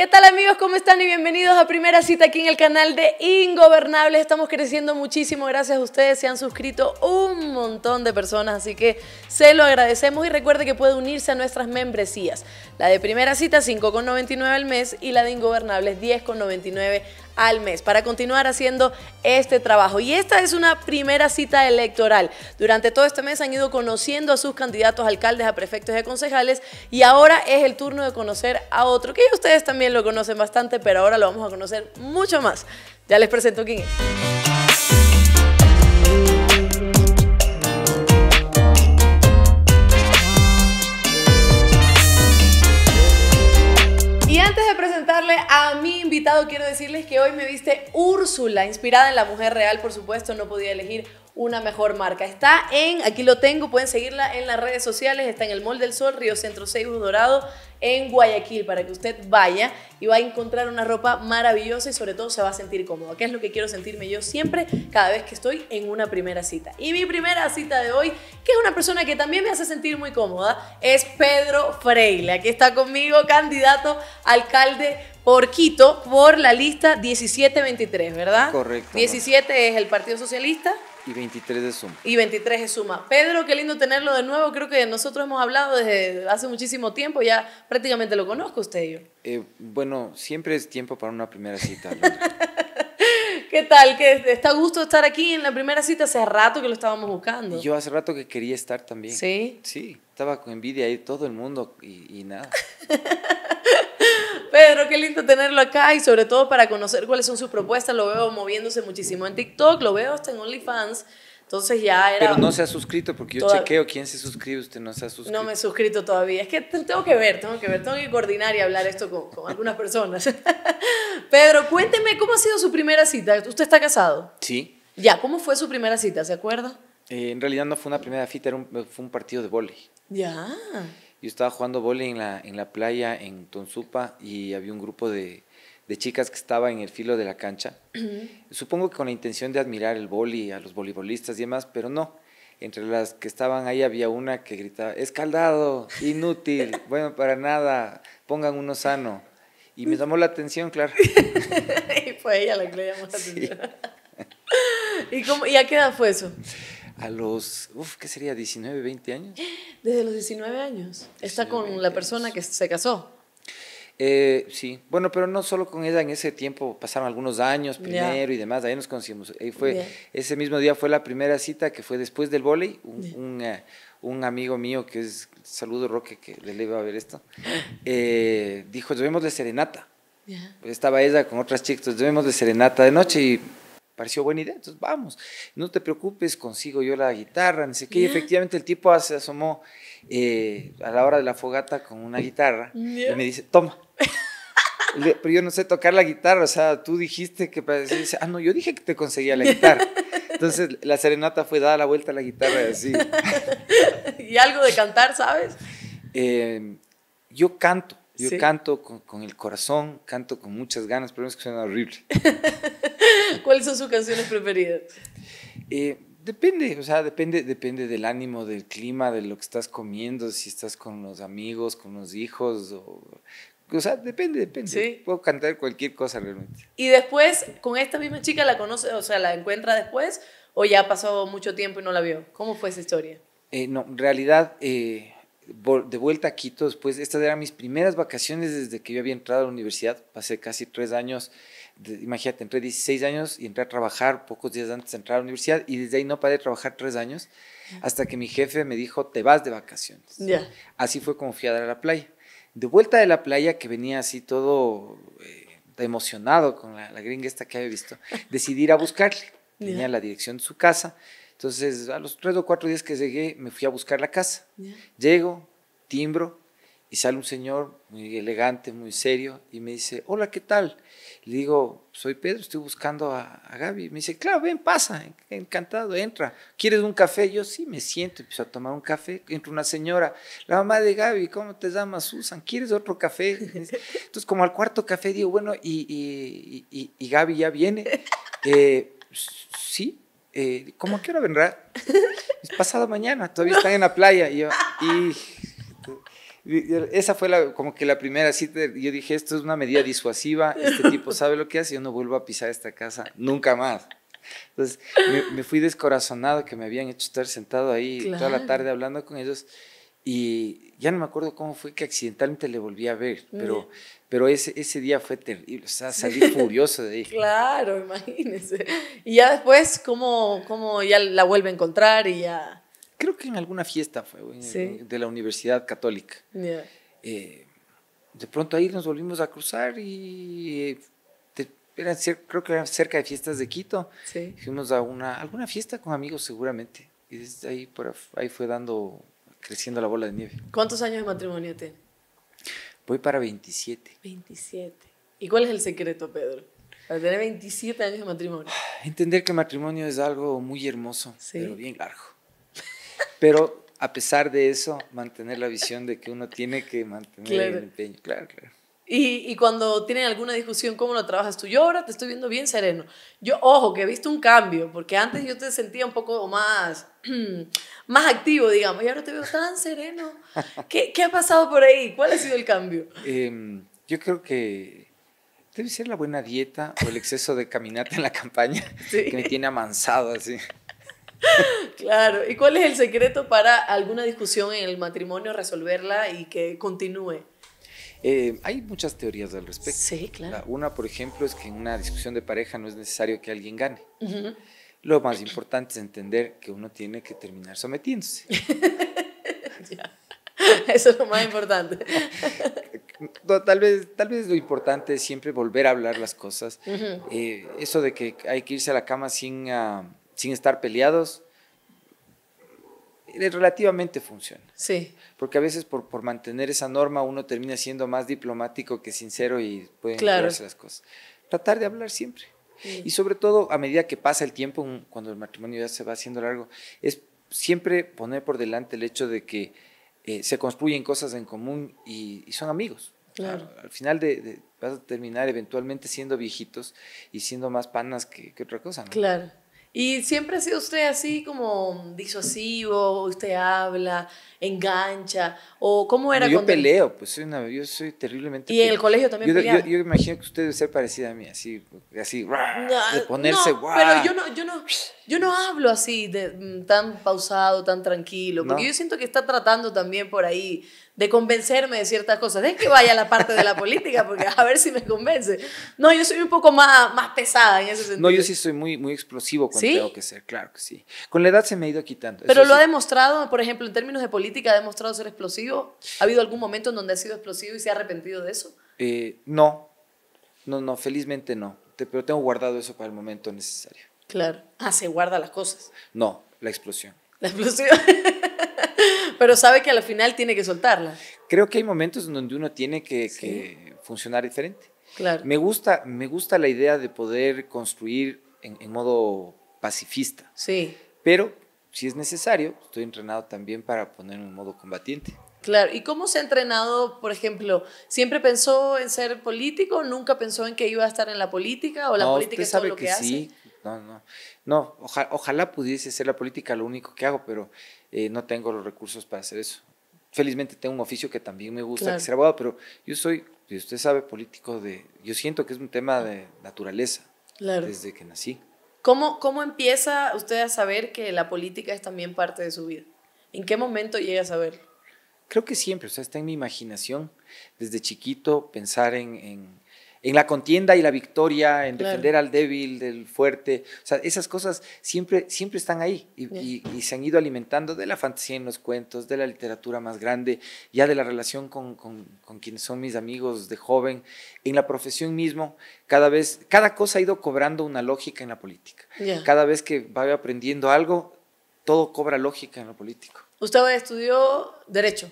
¿Qué tal amigos? ¿Cómo están? Y bienvenidos a Primera Cita aquí en el canal de Ingobernables. Estamos creciendo muchísimo gracias a ustedes. Se han suscrito un montón de personas, así que se lo agradecemos y recuerde que puede unirse a nuestras membresías. La de Primera Cita 5,99 al mes y la de Ingobernables 10,99 al mes al mes para continuar haciendo este trabajo. Y esta es una primera cita electoral. Durante todo este mes han ido conociendo a sus candidatos a alcaldes, a prefectos y a concejales y ahora es el turno de conocer a otro, que ustedes también lo conocen bastante, pero ahora lo vamos a conocer mucho más. Ya les presento quién es. a mi invitado, quiero decirles que hoy me viste Úrsula, inspirada en la mujer real, por supuesto, no podía elegir una mejor marca. Está en, aquí lo tengo, pueden seguirla en las redes sociales, está en el Mall del Sol, Río Centro 6 Dorado, en Guayaquil, para que usted vaya y va a encontrar una ropa maravillosa y sobre todo se va a sentir cómoda, que es lo que quiero sentirme yo siempre cada vez que estoy en una primera cita. Y mi primera cita de hoy, que es una persona que también me hace sentir muy cómoda, es Pedro Freile. Aquí está conmigo, candidato alcalde por Quito, por la lista 1723, ¿verdad? Correcto. 17 es el Partido Socialista. Y 23 de suma. Y 23 de suma. Pedro, qué lindo tenerlo de nuevo. Creo que nosotros hemos hablado desde hace muchísimo tiempo. Ya prácticamente lo conozco usted y yo. Eh, bueno, siempre es tiempo para una primera cita. ¿Qué tal? ¿Qué, ¿Está gusto estar aquí en la primera cita? Hace rato que lo estábamos buscando. yo hace rato que quería estar también. ¿Sí? Sí, estaba con envidia ahí todo el mundo y, y nada. Pedro, qué lindo tenerlo acá y sobre todo para conocer cuáles son sus propuestas. Lo veo moviéndose muchísimo en TikTok, lo veo hasta en OnlyFans. Entonces ya era. Pero no se ha suscrito porque yo chequeo quién se suscribe, usted no se ha suscrito. No me he suscrito todavía. Es que tengo que ver, tengo que ver, tengo que coordinar y hablar esto con, algunas personas. Pedro, cuénteme cómo ha sido su primera cita. ¿Usted está casado? Sí. Ya, ¿cómo fue su primera cita? ¿Se acuerda? Eh, en realidad no fue una primera cita, era fue un partido de vóley. Ya yo estaba jugando voleibol en la, en la playa en Tonsupa y había un grupo de, chicas que estaba en el filo de la cancha. Supongo que con la intención de admirar el boli, a los voleibolistas y demás, pero no. Entre las que estaban ahí había una que gritaba, escaldado, inútil, bueno, para nada, pongan uno sano. Y me llamó la atención, claro. y fue ella la que le llamó la atención. ¿Y, cómo, ¿Y a qué edad fue eso? a los, uf, ¿qué sería? ¿19, 20 años? Desde los 19 años. Está con la persona que se casó. Eh, sí, bueno, pero no solo con ella, en ese tiempo pasaron algunos años primero y demás, ahí nos conocimos. Ahí fue, Ese mismo día fue la primera cita que fue después del volei. Eh, un, amigo mío que es, saludo Roque, que le iba a ver esto, eh, dijo dijo, de serenata. Pues estaba ella con otras chicas, de serenata de noche y pareció buena idea, entonces vamos, no te preocupes, consigo yo la guitarra, no sé qué. efectivamente el tipo se asomó eh, a la hora de la fogata con una guitarra y me dice, toma. pero yo no sé tocar la guitarra, o sea, tú dijiste que ah, no, yo dije que te conseguía la guitarra. Entonces la serenata fue dada la vuelta a la guitarra y así. ¿Y algo de cantar, sabes? Em, yo canto, yo canto con, con, el corazón, canto con muchas ganas, pero es que suena horrible. ¿Cuáles son sus canciones preferidas? Eh, depende, o sea, depende, depende del ánimo, del clima, de lo que estás comiendo, si estás con los amigos, con los hijos, o, sea, depende, depende. ¿Sí? Puedo cantar cualquier cosa realmente. Y después, con esta misma chica la conoce, o sea, la encuentra después, o ya pasó mucho tiempo y no la vio. ¿Cómo fue esa historia? Eh, no, en realidad, eh, de vuelta a Quito, después, estas eran mis primeras vacaciones desde que yo había entrado a la universidad, pasé casi tres años imagínate, entré 16 años y entré a trabajar pocos días antes de entrar a la universidad y desde ahí no paré de trabajar tres años hasta que mi jefe me dijo, te vas de vacaciones. Así fue como fui a dar a la playa. De vuelta de la playa, que venía así todo eh, emocionado con la, la, gringa esta que había visto, decidí ir a buscarle. Tenía la dirección de su casa. Entonces, a los tres o cuatro días que llegué, me fui a buscar la casa. Llego, timbro, y sale un señor muy elegante, muy serio, y me dice, hola, ¿qué tal? Le digo, soy Pedro, estoy buscando a, Gaby. Me dice, claro, ven, pasa, encantado, entra. ¿Quieres un café? Yo sí me siento, empiezo a tomar un café. Entra una señora, la mamá de Gaby, ¿cómo te llamas, Susan? ¿Quieres otro café? Entonces, como al cuarto café, digo, bueno, ¿y, Gaby ya viene? Eh, sí, eh, ¿cómo que ahora vendrá? Es pasado mañana, todavía están en la playa. Y yo, y esa fue la, como que la primera cita. Yo dije, esto es una medida disuasiva, este tipo sabe lo que hace, yo no vuelvo a pisar esta casa, nunca más. Entonces me, fui descorazonado que me habían hecho estar sentado ahí toda la tarde hablando con ellos y ya no me acuerdo cómo fue que accidentalmente le volví a ver, pero, pero ese, ese día fue terrible, o sea, salí furioso de ahí. claro, imagínense. Y ya después, ¿cómo, ¿cómo ya la vuelve a encontrar y ya creo que en alguna fiesta fue, de la Universidad Católica. Eh, de pronto ahí nos volvimos a cruzar y eh, creo que eran cerca de fiestas de Quito. Fuimos a una, alguna fiesta con amigos seguramente. Y desde ahí, por, ahí fue dando, creciendo la bola de nieve. ¿Cuántos años de matrimonio tienes? Voy para 27. 27. ¿Y cuál es el secreto, Pedro? Para tener 27 años de matrimonio. Entender que el matrimonio es algo muy hermoso, pero bien largo. Pero a pesar de eso, mantener la visión de que uno tiene que mantener el empeño. Claro, claro. Y, cuando tienen alguna discusión, ¿cómo lo trabajas tú? Yo ahora te estoy viendo bien sereno. Yo, ojo, que he visto un cambio, porque antes yo te sentía un poco más, más activo, digamos, y ahora te veo tan sereno. ¿Qué, ha pasado por ahí? ¿Cuál ha sido el cambio? Em, yo creo que debe ser la buena dieta o el exceso de caminata en la campaña que me tiene amansado así. Claro, ¿y cuál es el secreto para alguna discusión en el matrimonio, resolverla y que continúe? Eh, hay muchas teorías al respecto. Sí, claro. Una, por ejemplo, es que en una discusión de pareja no es necesario que alguien gane. Lo más importante es entender que uno tiene que terminar sometiéndose. Eso es lo más importante. tal, vez, tal vez lo importante es siempre volver a hablar las cosas. Eh, eso de que hay que irse a la cama sin... Ah, sin estar peleados, eh, relativamente funciona. Sí. Porque a veces por, por, mantener esa norma uno termina siendo más diplomático que sincero y pueden claro. las cosas. Tratar de hablar siempre. Y sobre todo, a medida que pasa el tiempo, cuando el matrimonio ya se va haciendo largo, es siempre poner por delante el hecho de que eh, se construyen cosas en común y, son amigos. Claro. Al, final de, vas a terminar eventualmente siendo viejitos y siendo más panas que, que otra cosa. ¿no? Claro. ¿Y siempre ha sido usted así como disuasivo? ¿Usted habla, engancha? ¿O cómo era? No, yo peleo, pues soy yo soy terriblemente... ¿Y en el colegio también yo, yo, imagino que usted debe ser parecida a mí, así, así, de ponerse no, Pero yo no, yo no, yo no hablo así, de, mm, tan pausado, tan tranquilo, porque yo siento que está tratando también por ahí de convencerme de ciertas cosas. Es que vaya a la parte de la política, porque a ver si me convence. No, yo soy un poco más, más pesada en ese sentido. No, yo sí soy muy, muy explosivo cuando tengo que ser, claro que sí. Con la edad se me ha ido quitando. Pero lo ha demostrado, por ejemplo, en términos de política, ha demostrado ser explosivo. ¿Ha habido algún momento en donde ha sido explosivo y se ha arrepentido de eso? Eh, no, no, no, felizmente no. Pero tengo guardado eso para el momento necesario. Claro. Ah, se guarda las cosas. No, la explosión. La explosión. Pero sabe que al final tiene que soltarla. Creo que hay momentos en donde uno tiene que, funcionar diferente. Claro. Me gusta, me gusta la idea de poder construir en, modo pacifista. Sí. Pero si es necesario, estoy entrenado también para ponerme en modo combatiente. Claro, ¿y cómo se ha entrenado, por ejemplo? ¿Siempre pensó en ser político? ¿Nunca pensó en que iba a estar en la política? ¿O la política es lo que, que hace? sí, no, no. No, ojalá pudiese ser la política lo único que hago, pero eh, no tengo los recursos para hacer eso. Felizmente tengo un oficio que también me gusta, claro. que ser abogado, pero yo soy, si usted sabe, político de... Yo siento que es un tema de naturaleza desde que nací. ¿Cómo, ¿Cómo empieza usted a saber que la política es también parte de su vida? ¿En qué momento llega a saberlo? Creo que siempre, o sea, está en mi imaginación desde chiquito pensar en en la contienda y la victoria, en defender al débil, del fuerte. O sea, esas cosas siempre, siempre están ahí y, se han ido alimentando de la fantasía en los cuentos, de la literatura más grande, ya de la relación con, con, quienes son mis amigos de joven, en la profesión mismo. Cada vez, cada cosa ha ido cobrando una lógica en la política. Cada vez que va aprendiendo algo, todo cobra lógica en lo político. Usted estudió Derecho.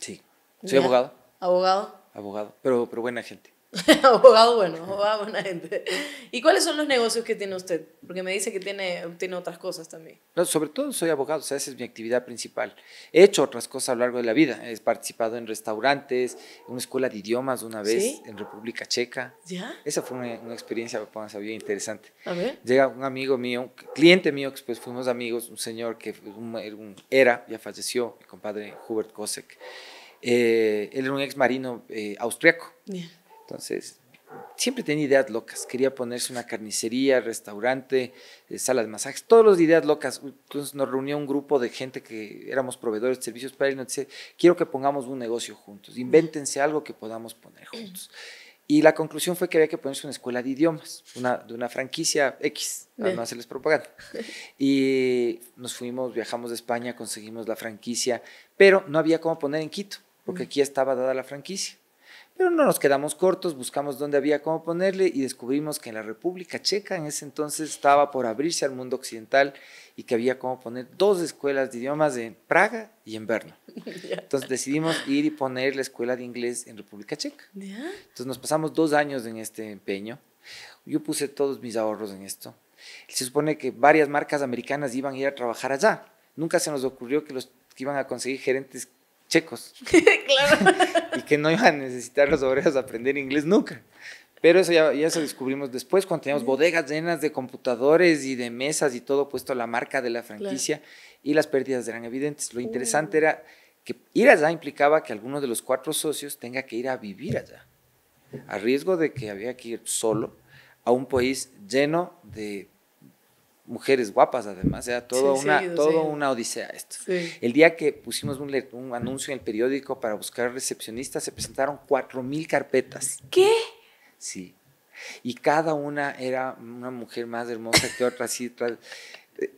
Sí. Soy abogado. Abogado. Abogado, pero, pero buena gente. abogado bueno, abogado buena gente. ¿Y cuáles son los negocios que tiene usted? Porque me dice que tiene, tiene otras cosas también. No, sobre todo soy abogado, sea, esa es mi actividad principal. He hecho otras cosas a lo largo de la vida. He participado en restaurantes, en una escuela de idiomas una vez en República Checa. ¿Ya? Esa fue una, experiencia, pongan sabía interesante. A ver. Llega un amigo mío, un cliente mío, que después fuimos amigos, un señor que era, ya falleció, mi compadre Hubert Kosek. Eh, él era un ex marino eh, austriaco. Entonces, siempre tenía ideas locas. Quería ponerse una carnicería, restaurante, eh, sala de masajes, todos los ideas locas. Entonces nos reunió un grupo de gente que éramos proveedores de servicios para él y nos dice, quiero que pongamos un negocio juntos, invéntense algo que podamos poner juntos. Y la conclusión fue que había que ponerse una escuela de idiomas, una, de una franquicia X, para no hacerles propaganda. Y nos fuimos, viajamos de España, conseguimos la franquicia, pero no había cómo poner en Quito, porque aquí estaba dada la franquicia. Pero no nos quedamos cortos, buscamos dónde había cómo ponerle y descubrimos que en la República Checa en ese entonces estaba por abrirse al mundo occidental y que había cómo poner dos escuelas de idiomas en Praga y en Berna. Entonces decidimos ir y poner la escuela de inglés en República Checa. Entonces nos pasamos dos años en este empeño. Yo puse todos mis ahorros en esto. Se supone que varias marcas americanas iban a ir a trabajar allá. Nunca se nos ocurrió que los que iban a conseguir gerentes checos. claro. y que no iban a necesitar los obreros aprender inglés nunca. Pero eso ya, ya eso descubrimos después, cuando teníamos bodegas llenas de computadores y de mesas y todo puesto a la marca de la franquicia y las pérdidas eran evidentes. Lo uh. interesante era que ir allá implicaba que alguno de los cuatro socios tenga que ir a vivir allá, a riesgo de que había que ir solo a un país lleno de mujeres guapas además, era toda, una, todo una odisea esto. El día que pusimos un, anuncio en el periódico para buscar recepcionistas, se presentaron 4.000 carpetas. ¿Qué? Sí. Y cada una era una mujer más hermosa que otra, así,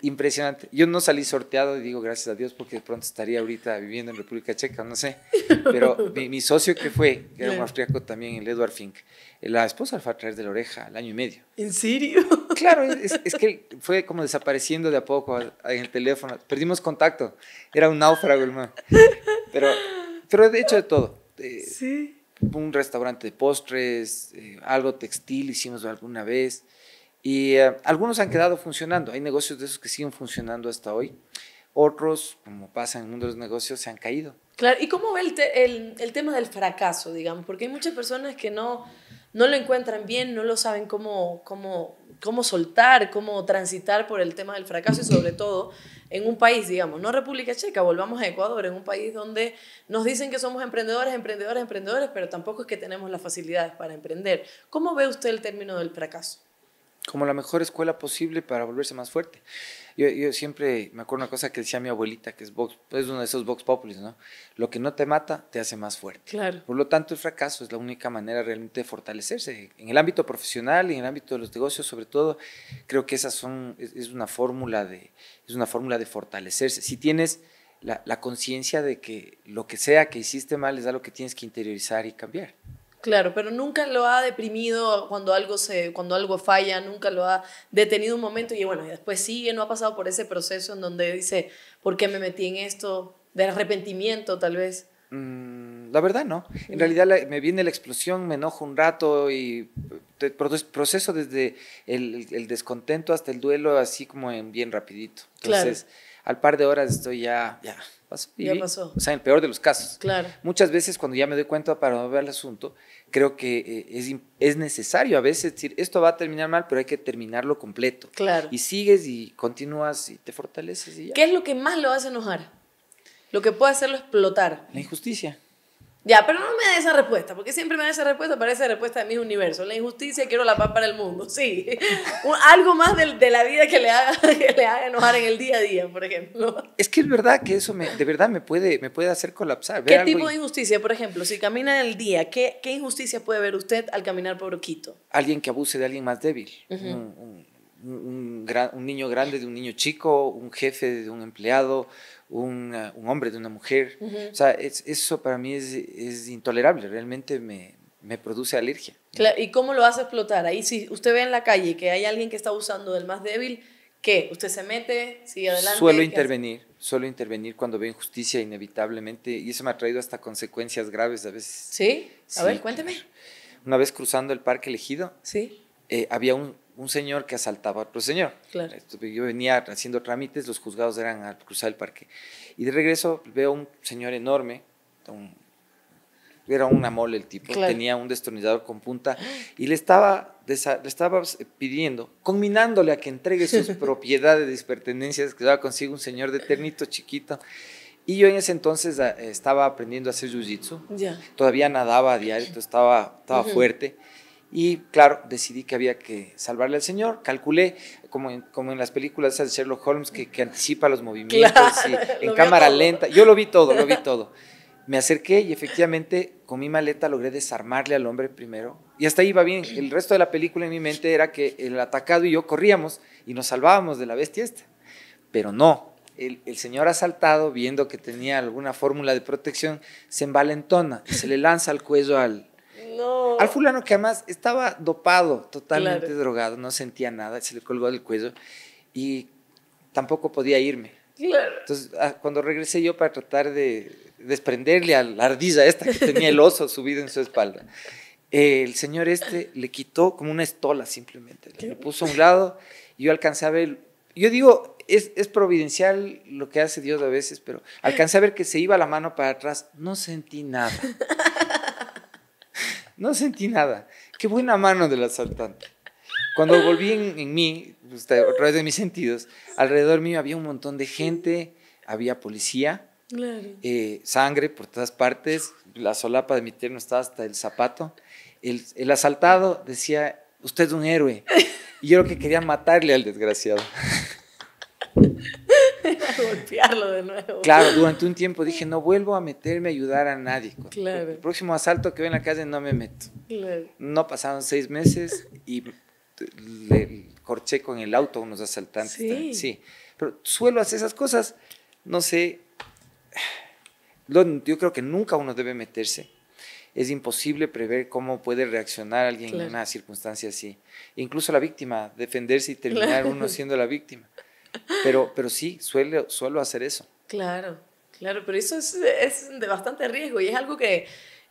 impresionante. Yo no salí sorteado y digo gracias a Dios porque de pronto estaría ahorita viviendo en República Checa, no sé. Pero mi, socio que fue, que era un austriaco también, el Edward Fink, la esposa le fue a traer de la oreja al año y medio. ¿En serio? Claro, es, que fue como desapareciendo de a poco en el teléfono. Perdimos contacto. Era un náufrago el Pero, pero de hecho de todo. Eh, sí. Un restaurante de postres, eh, algo textil hicimos alguna vez. Y eh, algunos han quedado funcionando. Hay negocios de esos que siguen funcionando hasta hoy. Otros, como pasa en el mundo de los negocios, se han caído. Claro, ¿y cómo ve el, el, el tema del fracaso, digamos? Porque hay muchas personas que no, no lo encuentran bien, no lo saben cómo, cómo, cómo soltar, cómo transitar por el tema del fracaso y sobre todo en un país, digamos, no República Checa, volvamos a Ecuador, en un país donde nos dicen que somos emprendedores, emprendedores, emprendedores, pero tampoco es que tenemos las facilidades para emprender. ¿Cómo ve usted el término del fracaso? como la mejor escuela posible para volverse más fuerte. Yo, siempre me acuerdo una cosa que decía mi abuelita, que es, box, es uno de esos box populis, ¿no? Lo que no te mata te hace más fuerte. Claro. Por lo tanto, el fracaso es la única manera realmente de fortalecerse. En el ámbito profesional y en el ámbito de los negocios, sobre todo, creo que esas son, es, una, fórmula de, es una fórmula de fortalecerse. Si tienes la, la conciencia de que lo que sea que hiciste mal es algo que tienes que interiorizar y cambiar. Claro, pero nunca lo ha deprimido cuando algo, se, cuando algo falla, nunca lo ha detenido un momento y bueno, y después sigue, no ha pasado por ese proceso en donde dice, ¿por qué me metí en esto? De arrepentimiento tal vez. Mm, la verdad no. En realidad me viene la explosión, me enojo un rato y proceso desde el, descontento hasta el duelo así como en bien rapidito. Entonces, al par de horas estoy ya, ya, ya O sea, en el peor de los casos. Muchas veces cuando ya me doy cuenta para no ver el asunto, creo que eh, es, necesario a veces decir, esto va a terminar mal, pero hay que terminarlo completo. Claro. Y sigues y continúas y te fortaleces. Y ¿Qué es lo que más lo hace enojar? Lo que puede hacerlo explotar. La injusticia. Ya, pero no me dé esa respuesta, porque siempre me da esa respuesta, parece esa respuesta de mis universos. La injusticia, quiero la paz para el mundo, sí. algo más de, de la vida que le, haga, le haga enojar en el día a día, por ejemplo. Es que es verdad que eso de verdad me puede, me puede hacer colapsar. ¿Qué tipo de injusticia, por ejemplo? Si camina en el día, ¿qué, ¿qué injusticia puede ver usted al caminar por quito? Alguien que abuse de alguien más débil. un, un, un niño grande de un niño chico, un jefe de un empleado, Ah, un hombre, de una mujer. O sea, eso para mí es, intolerable, realmente me, me produce alergia. ¿y cómo lo hace explotar? Ahí si usted ve en la calle que hay alguien que está usando del más débil, ¿qué? ¿Usted se mete, sigue adelante? Suelo intervenir, suelo intervenir cuando veo injusticia inevitablemente y eso me ha traído hasta consecuencias graves a veces. ¿Sí? A ver, cuénteme. Una vez cruzando el parque elegido, ¿Sí? Eh, había un, un señor que asaltaba a otro señor. Yo venía haciendo trámites, los juzgados eran al cruzar el parque. Y de regreso veo un señor enorme, era una mole el tipo, tenía un destornillador con punta y le estaba, estaba pidiendo, conminándole a que entregue sus propiedades y pertenencias que daba consigo un señor de ternito chiquito. Y yo en ese entonces eh, estaba aprendiendo a hacer jiu-jitsu. Todavía nadaba a diario, estaba, estaba fuerte. Y claro, decidí que había que salvarle al Señor. Calculé, como en, como en las películas de Sherlock Holmes, que, anticipa los movimientos en cámara lenta. Yo lo vi todo, lo vi todo. Me acerqué y efectivamente con mi maleta logré desarmarle al hombre primero. Y hasta ahí va bien. El resto de la película en mi mente era que el atacado y yo corríamos y nos salvábamos de la bestia esta. Pero no, el, el, señor asaltado, viendo que tenía alguna fórmula de protección, se envalentona y se le lanza al cuello al, al fulano que además estaba dopado, totalmente drogado, no sentía nada, se le colgó del cuello y tampoco podía irme. Claro. Entonces, ah, cuando regresé yo para tratar de desprenderle a la ardilla esta que tenía el oso subido en su espalda, el señor este le quitó como una estola simplemente, le puso a un lado y yo alcancé a ver, yo digo, es, es, providencial lo que hace Dios a veces, pero alcancé a ver que se iba la mano para atrás, no sentí nada. No sentí nada. Qué buena mano del asaltante. Cuando volví en, mí, pues, a través de mis sentidos, alrededor mío había un montón de gente, había policía, eh, sangre por todas partes, la solapa de mi terno estaba hasta el zapato. El, asaltado decía, usted es un héroe. Y yo lo que quería matarle al desgraciado. golpearlo de nuevo. Claro, durante un tiempo dije, no vuelvo a meterme a ayudar a nadie. Claro. El próximo asalto que veo en la calle no me meto. No pasaron seis meses y le corché con el auto a unos asaltantes. Sí. Pero suelo hacer esas cosas, no sé. Yo creo que nunca uno debe meterse es imposible prever cómo puede reaccionar alguien en una circunstancia así. Incluso la víctima, defenderse y terminar uno siendo la víctima. Pero, pero sí, suelo, suelo hacer eso. Claro, claro, pero eso es, es de bastante riesgo y es algo que,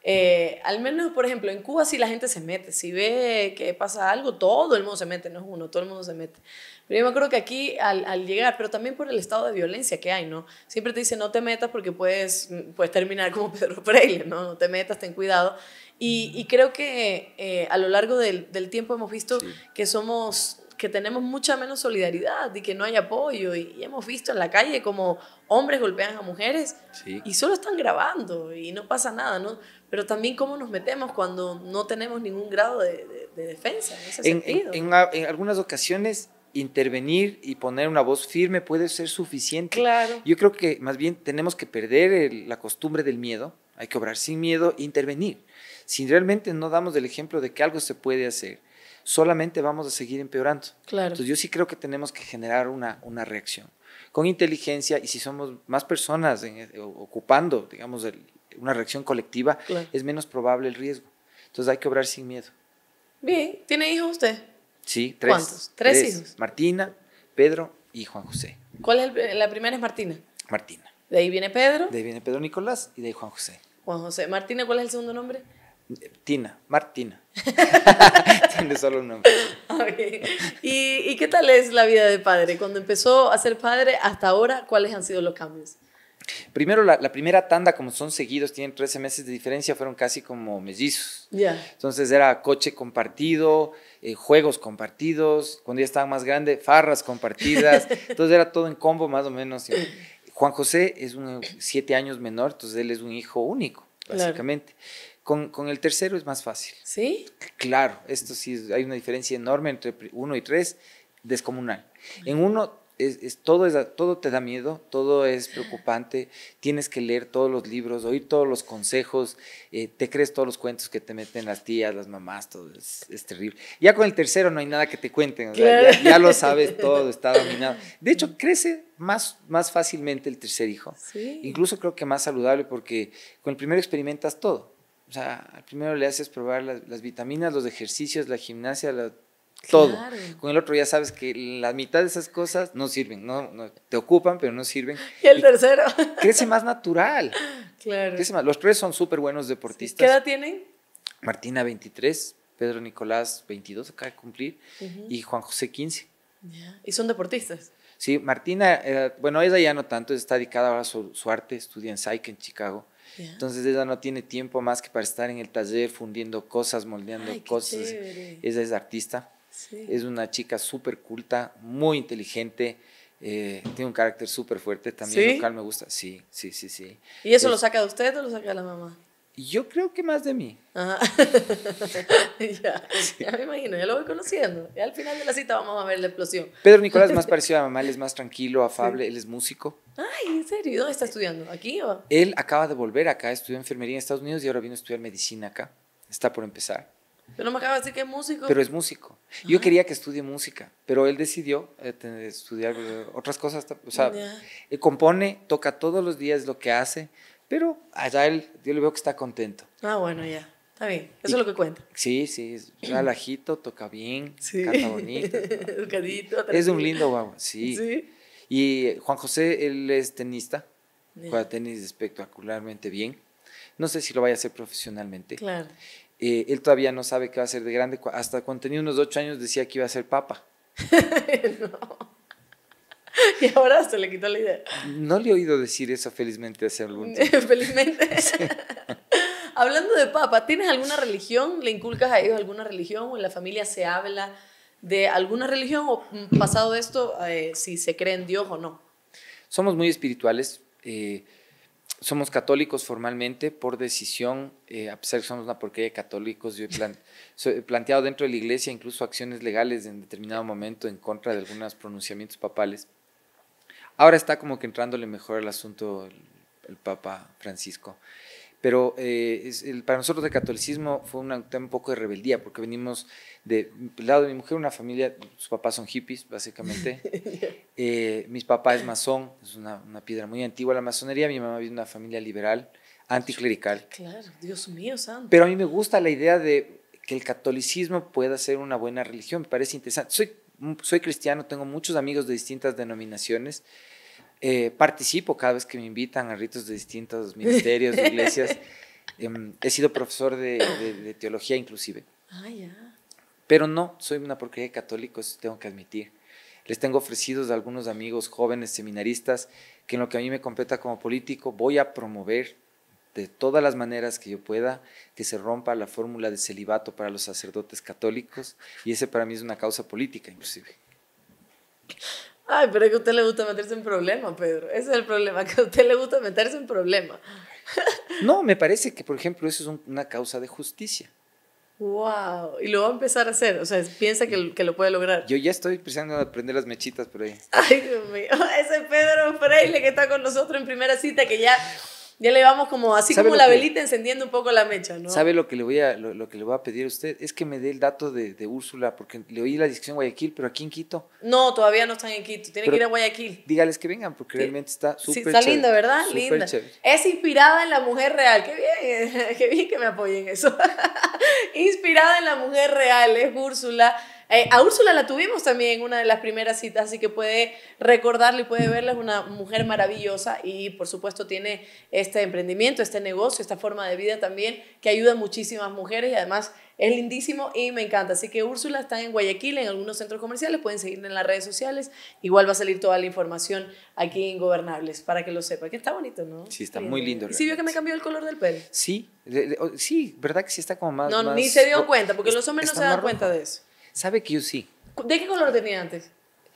eh, al menos, por ejemplo, en Cuba sí la gente se mete. Si ve que pasa algo, todo el mundo se mete, no es uno, todo el mundo se mete. Pero yo me acuerdo que aquí, al, al llegar, pero también por el estado de violencia que hay, ¿no? Siempre te dicen, no te metas porque puedes, puedes terminar como Pedro Freire, ¿no? No te metas, ten cuidado. Y, y creo que eh, a lo largo del, del tiempo hemos visto que somos que tenemos mucha menos solidaridad y que no hay apoyo. Y, hemos visto en la calle como hombres golpean a mujeres y solo están grabando y no pasa nada, ¿no? Pero también cómo nos metemos cuando no tenemos ningún grado de, de, defensa en algunas ocasiones intervenir y poner una voz firme puede ser suficiente. Claro. Yo creo que más bien tenemos que perder la costumbre del miedo, hay que obrar sin miedo, e intervenir. Si realmente no damos el ejemplo de que algo se puede hacer, solamente vamos a seguir empeorando. Claro. Entonces yo sí creo que tenemos que generar una, una reacción con inteligencia y si somos más personas e, ocupando, digamos, una reacción colectiva, es menos probable el riesgo. Entonces hay que obrar sin miedo. Bien, ¿tiene hijos usted? Sí, tres. ¿Cuántos? ¿Tres, hijos. Martina, Pedro y Juan José. ¿Cuál es la primera es Martina? Martina. De ahí viene Pedro. De ahí viene Pedro Nicolás y de ahí Juan José. Juan José. Martina, ¿cuál es el segundo nombre? Tina, Martina. Tiene solo un nombre. ¿Y, qué tal es la vida de padre? Cuando empezó a ser padre hasta ahora, ¿cuáles han sido los cambios? Primero, la, primera tanda, como son seguidos, tienen 13 meses de diferencia, fueron casi como mellizos. Entonces era coche compartido, eh, juegos compartidos, cuando ya estaba más grande, farras compartidas. Entonces era todo en combo, más o menos. Juan José es un siete años menor, entonces él es un hijo único, básicamente. Con, el tercero es más fácil. ¿Sí? Claro, esto sí, hay una diferencia enorme entre uno y tres, descomunal. En uno es, todo, es, todo te da miedo, todo es preocupante, tienes que leer todos los libros, oír todos los consejos, eh, te crees todos los cuentos que te meten las tías, las mamás, todo es, terrible. Ya con el tercero no hay nada que te cuenten, ya, lo sabes todo, está dominado. De hecho, crece más, más fácilmente el tercer hijo, incluso creo que más saludable porque con el primero experimentas todo. O sea, al primero le haces probar las, vitaminas, los ejercicios, la gimnasia, todo. Con el otro ya sabes que la mitad de esas cosas no sirven, no, te ocupan, pero no sirven. Y el tercero. Crece más natural. Claro. Crece más. Los tres son súper buenos deportistas. ¿Qué edad tienen? Martina 23, Pedro Nicolás 22, acaba de cumplir, y Juan José 15. ¿Y son deportistas? Sí, Martina, eh, bueno, ella ya no tanto, está dedicada a su, su arte, estudia en Psyche en Chicago. Entonces ella no tiene tiempo más que para estar en el taller fundiendo cosas, moldeando cosas. Ella es artista, es una chica súper culta, muy inteligente. Eh, tiene un carácter súper fuerte también, local me gusta. Sí, sí, sí, sí. ¿Y eso lo saca de usted o lo saca de la mamá? Yo creo que más de mí. ya, me imagino, ya lo voy conociendo. Ya al final de la cita vamos a ver la explosión. Pedro Nicolás es más parecido a mamá, él es más tranquilo, afable, él es músico. Ay, ¿en serio? ¿Dónde está estudiando? ¿Aquí o? Él acaba de volver acá, estudió enfermería en Estados Unidos y ahora vino a estudiar medicina acá. Está por empezar. Pero no me acaba de decir que es músico. Pero es músico. Yo ah. quería que estudie música, pero él decidió eh, estudiar eh, otras cosas. O sea, eh, compone, toca todos los días lo que hace. Pero allá él, yo le veo que está contento. Ah, bueno, ya. Está bien. Eso es lo que cuenta. Sí, sí. Es relajito, toca bien, canta bonito. Es un lindo guau, sí. Y eh, Juan José, él es tenista. Juega tenis espectacularmente bien. No sé si lo vaya a hacer profesionalmente. Claro. Eh, él todavía no sabe qué va a hacer de grande. Hasta cuando tenía unos ocho años decía que iba a ser papa. no. y ahora se le quitó la idea. No le he oído decir eso felizmente hace algún tiempo. felizmente. Hablando de papa, ¿tienes alguna religión? ¿Le inculcas a ellos alguna religión? ¿O en la familia se habla de alguna religión? ¿O mm, pasado esto, eh, si se cree en Dios o no? Somos muy espirituales. Eh, somos católicos formalmente por decisión, eh, a pesar de que somos una porquería de católicos, yo he, planteado dentro de la iglesia incluso acciones legales en determinado momento en contra de algunos pronunciamientos papales. Ahora está como que entrándole mejor el asunto el, Papa Francisco. Pero eh, para nosotros el catolicismo fue una, un poco de rebeldía, porque venimos de, del lado de mi mujer, una familia, sus papás son hippies, básicamente. Eh, mis papás es masón, es una, piedra muy antigua la masonería. Mi mamá viene de una familia liberal, anticlerical. Claro, Dios mío, santo. Pero a mí me gusta la idea de que el catolicismo pueda ser una buena religión, me parece interesante. Soy soy cristiano, tengo muchos amigos de distintas denominaciones. Eh, participo cada vez que me invitan a ritos de distintos ministerios, de iglesias. Em, he sido profesor de, teología inclusive. Ah, ya. Pero no, soy una porquería de católico, eso tengo que admitir. Les tengo ofrecidos a algunos amigos jóvenes seminaristas que en lo que a mí me completa como político voy a promover de todas las maneras que yo pueda que se rompa la fórmula de celibato para los sacerdotes católicos y ese para mí es una causa política inclusive. Ay, pero es que a usted le gusta meterse en problemas, Pedro. Ese es el problema, que a usted le gusta meterse en problemas. No, me parece que, por ejemplo, eso es una causa de justicia. ¡Wow! Y lo va a empezar a hacer. O sea, piensa que, que lo puede lograr. Yo ya estoy empezando a aprender las mechitas por ahí. ¡Ay, Dios mío! Ese Pedro Freile que está con nosotros en primera cita, que ya ya le vamos como, así como la velita encendiendo un poco la mecha, ¿no? ¿Sabe lo que le voy a, lo, que le voy a pedir a usted? Es que me dé el dato de, Úrsula, porque le oí la descripción Guayaquil, pero aquí en Quito. No, todavía no están en Quito, tienen que ir a Guayaquil. Dígales que vengan, porque realmente está súper sí, Está linda, ¿verdad? Linda. Es inspirada en la mujer real, qué bien, qué bien que me apoyen eso. inspirada en la mujer real es Úrsula eh, a Úrsula la tuvimos también en una de las primeras citas, así que puede recordarla y puede verla. Es una mujer maravillosa y, por supuesto, tiene este emprendimiento, este negocio, esta forma de vida también que ayuda a muchísimas mujeres y además es lindísimo y me encanta. Así que Úrsula está en Guayaquil, en algunos centros comerciales, pueden seguir en las redes sociales. Igual va a salir toda la información aquí en Gobernables para que lo sepa, que está bonito, ¿no? Sí, está muy lindo. ¿Y vio que me cambió el color del pelo? Sí, oh, sí, ¿verdad que sí está como más... No, ni se dio cuenta, porque los hombres no se dan cuenta de eso. Sabe que yo sí. ¿De qué color tenía antes?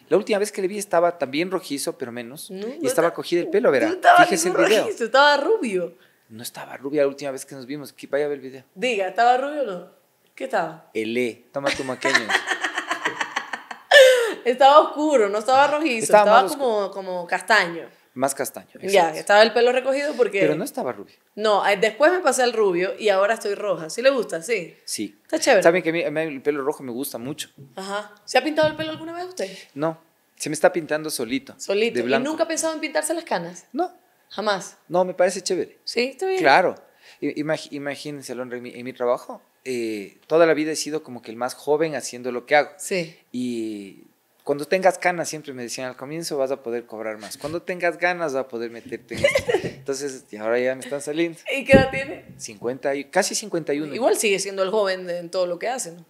La última vez que le vi estaba también rojizo, pero menos. y estaba cogido el pelo, ¿verdad? No Fíjese el video. Rojizo, estaba rubio. No estaba rubia la última vez que nos vimos. Vaya a ver el video. Diga, ¿estaba rubio o no? ¿Qué estaba? E, toma tu maquillaje estaba oscuro, no estaba rojizo, estaba, como, como castaño. Más castaño. Ya, estaba el pelo recogido porque... Pero no estaba rubio. No, eh, después me pasé al rubio y ahora estoy roja. ¿Sí le gusta? Sí. Sí. Está chévere. Saben que el pelo rojo me gusta mucho. Ajá. ¿Se ha pintado el pelo alguna vez usted? No. Se me está pintando solito. Solito. ¿Y nunca ha pensado en pintarse las canas? No. Jamás. No, me parece chévere. Sí, está bien. Claro. imagínense, Alondra, en mi, trabajo, eh, toda la vida he sido como que el más joven haciendo lo que hago. Sí. Y cuando tengas ganas, siempre me decían, al comienzo vas a poder cobrar más. Cuando tengas ganas, vas a poder meterte en Entonces, ahora ya me están saliendo. ¿Y qué edad tiene? casi 51. Igual sigue siendo el joven en todo lo que hace, ¿no?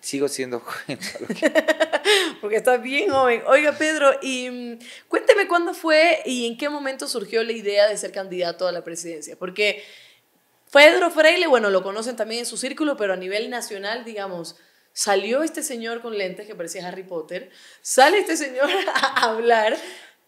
Sigo siendo joven. Porque estás bien joven. Oiga, Pedro, y mm, cuénteme cuándo fue y en qué momento surgió la idea de ser candidato a la presidencia. Porque Pedro Freire, bueno, lo conocen también en su círculo, pero a nivel nacional, digamos Salió este señor con lentes que parecía Harry Potter, sale este señor a hablar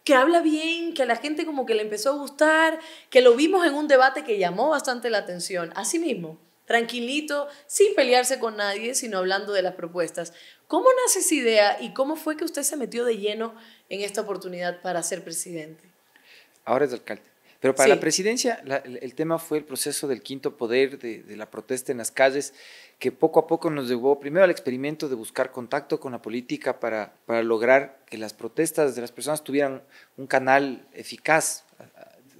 que habla bien, que a la gente como que le empezó a gustar, que lo vimos en un debate que llamó bastante la atención. Así mismo, tranquilito, sin pelearse con nadie, sino hablando de las propuestas. ¿Cómo nace esa idea y cómo fue que usted se metió de lleno en esta oportunidad para ser presidente? Ahora es alcalde. Pero para la presidencia, el tema fue el proceso del quinto poder, de, la protesta en las calles, que poco a poco nos llevó primero al experimento de buscar contacto con la política para, para lograr que las protestas de las personas tuvieran un canal eficaz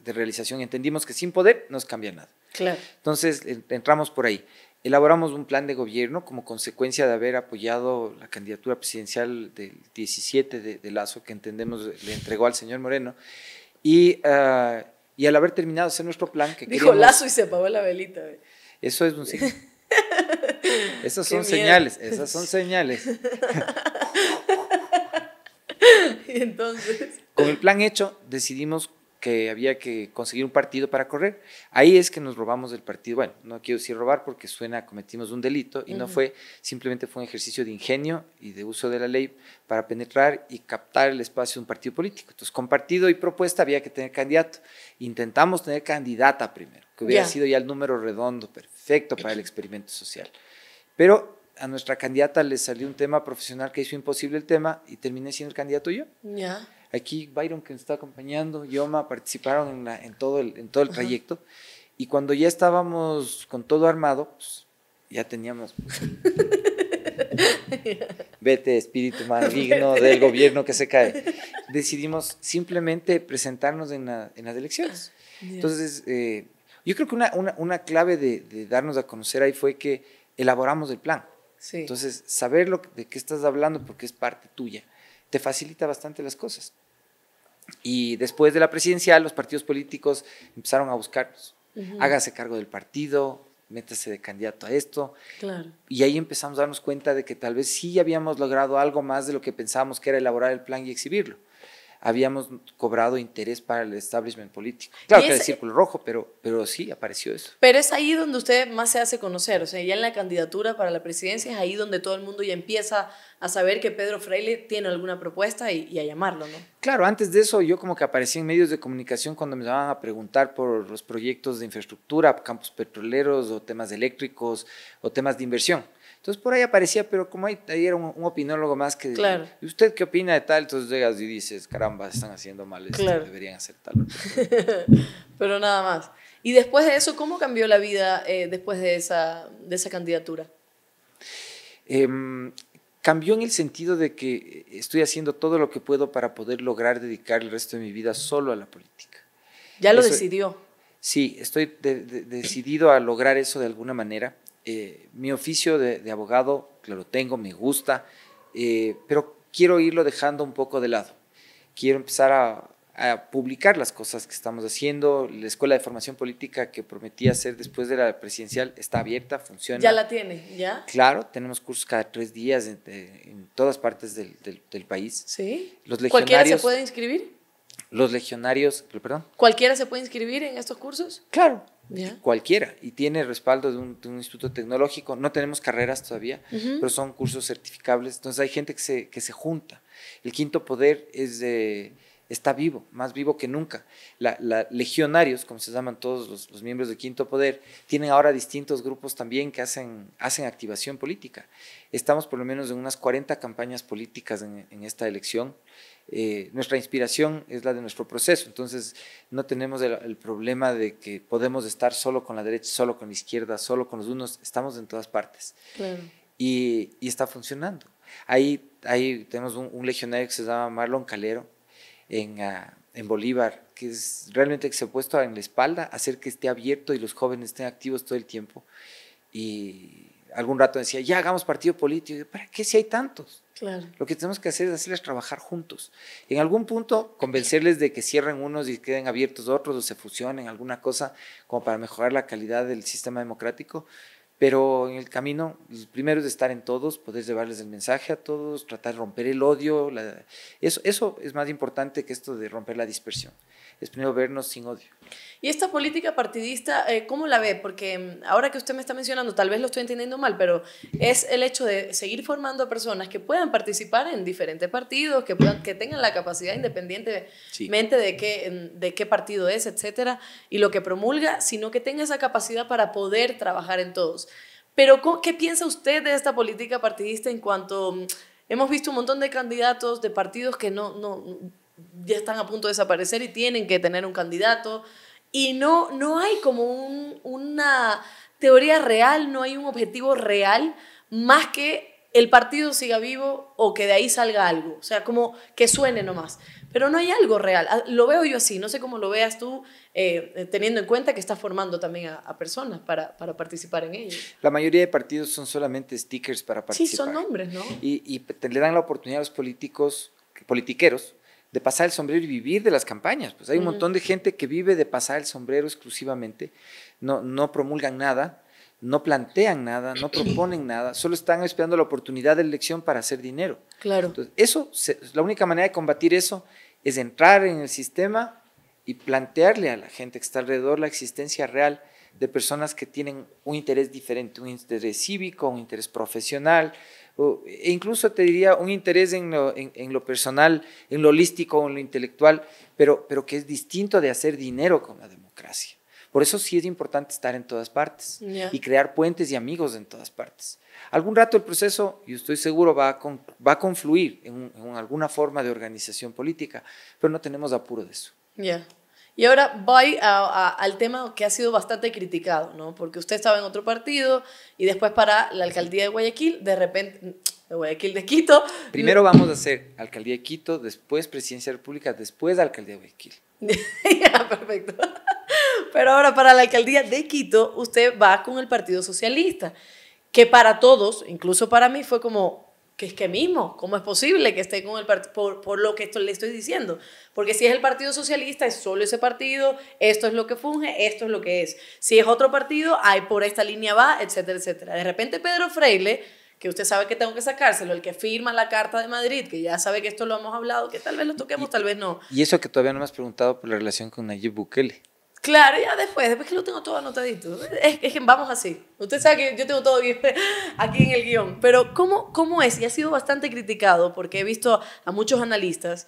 de realización. entendimos que sin poder no cambia nada. Claro. Entonces entramos por ahí. Elaboramos un plan de gobierno como consecuencia de haber apoyado la candidatura presidencial del 17 de, Lazo, que entendemos le entregó al señor Moreno. Y ah, y al haber terminado ese nuestro plan que Dijo lazo y se apagó la velita. Eso es un signo. Esas son señales, esas son señales. y entonces... Con el plan hecho, decidimos que había que conseguir un partido para correr. Ahí es que nos robamos del partido. Bueno, no quiero decir robar porque suena, cometimos un delito y no fue, simplemente fue un ejercicio de ingenio y de uso de la ley para penetrar y captar el espacio de un partido político. Entonces, con partido y propuesta había que tener candidato. Intentamos tener candidata primero, que hubiera sido ya el número redondo, perfecto para el experimento social. Pero a nuestra candidata le salió un tema profesional que hizo imposible el tema y terminé siendo el candidato yo. Ya. Aquí Byron que nos está acompañando, Yoma participaron en, todo, el, en todo el trayecto. Y cuando ya estábamos con todo armado, pues, ya teníamos... Pues, vete, espíritu maligno del gobierno que se cae. Decidimos simplemente presentarnos en, las elecciones. Entonces, eh, yo creo que una, clave de, darnos a conocer ahí fue que elaboramos el plan. Entonces, saber lo, de qué estás hablando porque es parte tuya, te facilita bastante las cosas. Y después de la presidencia los partidos políticos empezaron a buscarnos. Hágase cargo del partido, métase de candidato a esto. Y ahí empezamos a darnos cuenta de que tal vez sí habíamos logrado algo más de lo que pensábamos que era elaborar el plan y exhibirlo habíamos cobrado interés para el establishment político. Claro que era el círculo rojo, pero, pero sí apareció eso. Pero es ahí donde usted más se hace conocer, o sea, ya en la candidatura para la presidencia es ahí donde todo el mundo ya empieza a saber que Pedro Freire tiene alguna propuesta y, y a llamarlo, ¿no? Claro, antes de eso yo como que aparecí en medios de comunicación cuando me iban a preguntar por los proyectos de infraestructura, campos petroleros o temas eléctricos o temas de inversión. Entonces por ahí aparecía, pero como ahí, ahí era un, opinólogo más que... Claro. ¿Y usted qué opina de tal? Entonces llegas y dices, caramba, están haciendo mal deberían hacer tal. pero nada más. Y después de eso, ¿cómo cambió la vida eh, después de esa, de esa candidatura? Em, cambió en el sentido de que estoy haciendo todo lo que puedo para poder lograr dedicar el resto de mi vida solo a la política. Ya lo decidió. Sí, estoy decidido a lograr eso de alguna manera. Eh, mi oficio de, abogado, claro, lo tengo, me gusta, eh, pero quiero irlo dejando un poco de lado. Quiero empezar a, publicar las cosas que estamos haciendo. La Escuela de Formación Política que prometí hacer después de la presidencial está abierta, funciona. Ya la tiene, ¿ya? Claro, tenemos cursos cada tres días en, todas partes del, país. Sí. Los legionarios, ¿Cualquiera se puede inscribir? los legionarios, perdón. ¿Cualquiera se puede inscribir en estos cursos? Claro, cualquiera, y tiene respaldo de un, instituto tecnológico. No tenemos carreras todavía, pero son cursos certificables. Entonces hay gente que se, junta. El quinto poder es de está vivo, más vivo que nunca. La, legionarios, como se llaman todos los, miembros del Quinto Poder, tienen ahora distintos grupos también que hacen, activación política. Estamos por lo menos en unas 40 campañas políticas en esta elección. Eh, nuestra inspiración es la de nuestro proceso. Entonces, no tenemos el, problema de que podemos estar solo con la derecha, solo con la izquierda, solo con los unos, estamos en todas partes. Y, y, está funcionando. Ahí, ahí tenemos un, legionario que se llama Marlon Calero en, ah, en Bolívar, que es realmente que se ha puesto en la espalda hacer que esté abierto y los jóvenes estén activos todo el tiempo. Y algún rato decía, ya hagamos partido político. ¿Para qué si hay tantos? Claro. Lo que tenemos que hacer es hacerles trabajar juntos. En algún punto, convencerles de que cierren unos y queden abiertos otros o se fusionen, alguna cosa como para mejorar la calidad del sistema democrático. Pero en el camino, primero es estar en todos, poder llevarles el mensaje a todos, tratar de romper el odio. eso, eso es más importante que esto de romper la dispersión es primero vernos sin odio. ¿Y esta política partidista, eh, cómo la ve? Porque mm, ahora que usted me está mencionando, tal vez lo estoy entendiendo mal, pero es el hecho de seguir formando a personas que puedan participar en diferentes partidos, que, puedan, que tengan la capacidad independientemente mente de, qué, mm, de qué partido es, etcétera, y lo que promulga, sino que tenga esa capacidad para poder trabajar en todos. Pero, ¿qué piensa usted de esta política partidista en cuanto... Mm, hemos visto un montón de candidatos de partidos que no, no ya están a punto de desaparecer y tienen que tener un candidato. Y no, no hay como un, una teoría real, no hay un objetivo real más que el partido siga vivo o que de ahí salga algo. O sea, como que suene nomás. Pero no hay algo real. Ah, lo veo yo así. No sé cómo lo veas tú, eh, eh, teniendo en cuenta que estás formando también a, personas para, para, participar en ello. La mayoría de partidos son solamente stickers para participar. Sí, son nombres, ¿no? Y, y te, le dan la oportunidad a los políticos, politiqueros, de pasar el sombrero y vivir de las campañas. Pues hay un montón de gente que vive de pasar el sombrero exclusivamente, no, no promulgan nada, no plantean nada, no proponen nada, solo están esperando la oportunidad de elección para hacer dinero. Claro. Entonces, eso, la única manera de combatir eso es entrar en el sistema y plantearle a la gente que está alrededor la existencia real de personas que tienen un interés diferente, un interés cívico, un interés profesional, e incluso te diría un interés en lo, personal, en lo holístico, en lo intelectual, pero, pero que es distinto de hacer dinero con la democracia. Por eso sí es importante estar en todas partes y crear puentes y amigos en todas partes. Algún rato el proceso, y estoy seguro, va a, va confluir en, alguna forma de organización política, pero no tenemos apuro de eso. Ya. Y ahora voy al tema que ha sido bastante criticado, ¿no? Porque usted estaba en otro partido y después para la alcaldía de Guayaquil, de repente, mm, de Guayaquil, de Quito. Primero vamos a hacer alcaldía de Quito, después presidencia de la República, después alcaldía de Guayaquil. perfecto. Pero ahora para la alcaldía de Quito, usted va con el Partido Socialista, que para todos, incluso para mí, fue como, que es que mismo, ¿cómo es posible que esté con el partido? Por, lo que esto le estoy diciendo. Porque si es el Partido Socialista, es solo ese partido, esto es lo que funge, esto es lo que es. Si es otro partido, hay por esta línea va, etcétera, etcétera. De repente Pedro Freile, que usted sabe que tengo que sacárselo, el que firma la Carta de Madrid, que ya sabe que esto lo hemos hablado, que tal vez lo toquemos, tal vez no. Y eso que todavía no me has preguntado por la relación con Nayib Bukele. Claro, ya después, después que lo tengo todo anotadito. Es, que vamos así. Usted sabe que yo tengo todo aquí en el guión. Pero ¿cómo, ¿cómo es? Y ha sido bastante criticado porque he visto a muchos analistas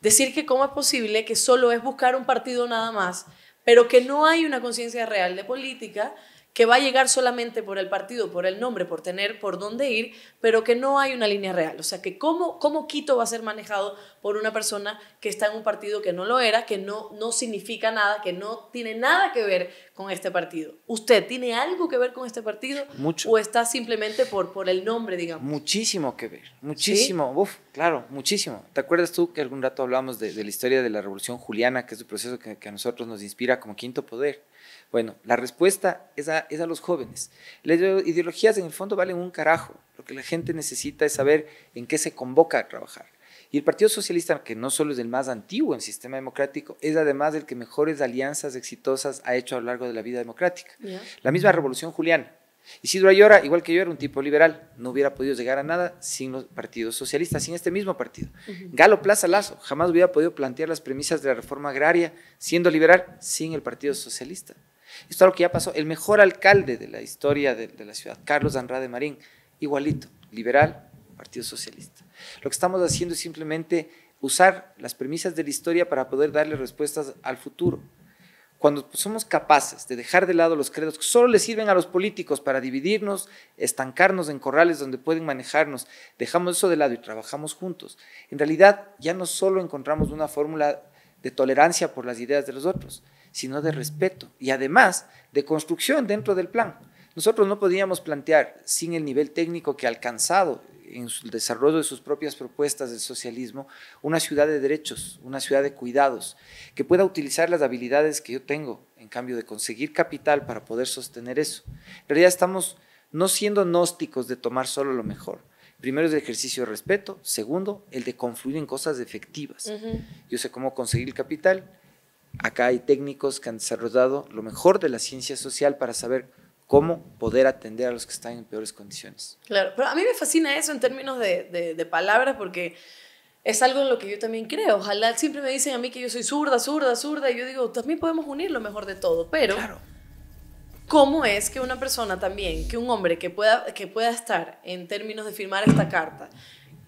decir que cómo es posible que solo es buscar un partido nada más, pero que no hay una conciencia real de política, que va a llegar solamente por el partido, por el nombre, por tener por dónde ir, pero que no hay una línea real. O sea, que cómo, cómo Quito va a ser manejado por una persona que está en un partido que no lo era, que no, no significa nada, que no tiene nada que ver con este partido. ¿Usted tiene algo que ver con este partido? Mucho. ¿O está simplemente por, por el nombre, digamos? Muchísimo que ver, muchísimo, Uf, claro, muchísimo. ¿Te acuerdas tú que algún rato hablamos de, la historia de la Revolución Juliana, que es un proceso que a nosotros nos inspira como quinto poder? Bueno, la respuesta es a, los jóvenes. Las ideologías en el fondo valen un carajo. Lo que la gente necesita es saber en qué se convoca a trabajar. Y el Partido Socialista, que no solo es el más antiguo en sistema democrático, es además el que mejores alianzas exitosas ha hecho a lo largo de la vida democrática. La misma Revolución Juliana. Isidro Ayora, igual que yo, era un tipo liberal. No hubiera podido llegar a nada sin los partidos socialistas, sin este mismo partido. Galo Plaza Lazo jamás hubiera podido plantear las premisas de la reforma agraria siendo liberal sin el Partido Socialista. Esto es lo que ya pasó. El mejor alcalde de la historia de, la ciudad, Carlos Andrade Marín, igualito, liberal, Partido Socialista. Lo que estamos haciendo es simplemente usar las premisas de la historia para poder darle respuestas al futuro. Cuando pues, somos capaces de dejar de lado los credos que solo le sirven a los políticos para dividirnos, estancarnos en corrales donde pueden manejarnos, dejamos eso de lado y trabajamos juntos, en realidad ya no solo encontramos una fórmula de tolerancia por las ideas de los otros, sino de respeto y además de construcción dentro del plan. Nosotros no podíamos plantear sin el nivel técnico que ha alcanzado en el desarrollo de sus propias propuestas del socialismo, una ciudad de derechos, una ciudad de cuidados, que pueda utilizar las habilidades que yo tengo en cambio de conseguir capital para poder sostener eso. En realidad estamos no siendo gnósticos de tomar solo lo mejor. Primero el ejercicio de respeto, segundo, el de confluir en cosas efectivas. Yo sé cómo conseguir el capital, Acá hay técnicos que han desarrollado lo mejor de la ciencia social para saber cómo poder atender a los que están en peores condiciones. Claro, pero a mí me fascina eso en términos de, palabras porque es algo en lo que yo también creo. Ojalá siempre me dicen a mí que yo soy zurda, zurda, zurda y yo digo, también podemos unir lo mejor de todo, pero claro. ¿cómo es que una persona también, que un hombre que pueda, que pueda estar en términos de firmar esta carta,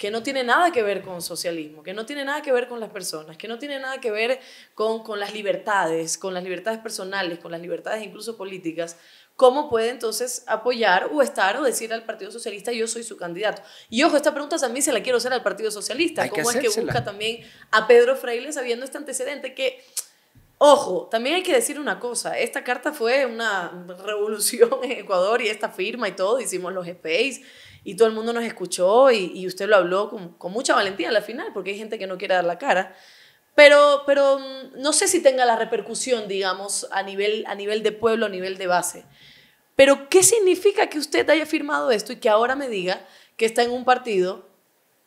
que no tiene nada que ver con socialismo, que no tiene nada que ver con las personas, que no tiene nada que ver con, con las libertades, con las libertades personales, con las libertades incluso políticas, ¿cómo puede entonces apoyar o estar o decir al Partido Socialista yo soy su candidato? Y ojo, esta pregunta también se la quiero hacer al Partido Socialista. Hay ¿Cómo que es que busca también a Pedro Freire sabiendo este antecedente que... Ojo, también hay que decir una cosa, esta carta fue una revolución en Ecuador y esta firma y todo, hicimos los space, y todo el mundo nos escuchó y, y usted lo habló con, mucha valentía a la final, porque hay gente que no quiere dar la cara. Pero, mm, no sé si tenga la repercusión, digamos, a nivel, de pueblo, a nivel de base. Pero, ¿qué significa que usted haya firmado esto y que ahora me diga que está en un partido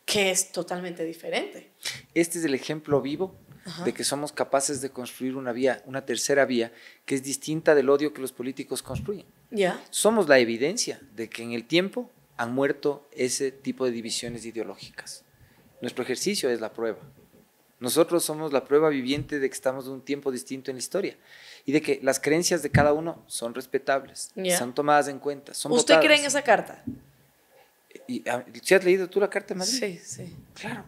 que es totalmente diferente? Este es el ejemplo vivo de que somos capaces de construir una vía, una tercera vía, que es distinta del odio que los políticos construyen. Ya. Somos la evidencia de que en el tiempo han muerto ese tipo de divisiones ideológicas. Nuestro ejercicio es la prueba. Nosotros somos la prueba viviente de que estamos en un tiempo distinto en la historia y de que las creencias de cada uno son respetables, son tomadas en cuenta. Son ¿Usted cree en esa carta? Y, ah, has leído tú la Carta María? Sí, sí. Claro.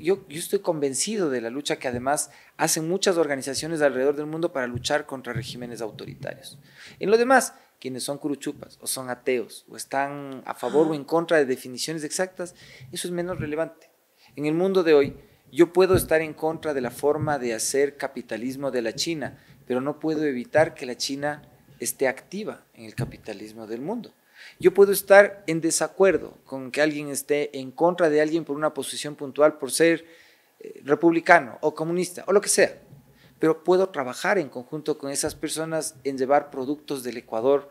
Yo, yo estoy convencido de la lucha que además hacen muchas organizaciones alrededor del mundo para luchar contra regímenes autoritarios. En lo demás, quienes son curuchupas o son ateos o están a favor o en contra de definiciones exactas, eso es menos relevante. En el mundo de hoy, yo puedo estar en contra de la forma de hacer capitalismo de la China, pero no puedo evitar que la China esté activa en el capitalismo del mundo. Yo puedo estar en desacuerdo con que alguien esté en contra de alguien por una posición puntual, por ser eh, republicano o comunista o lo que sea, pero puedo trabajar en conjunto con esas personas en llevar productos del Ecuador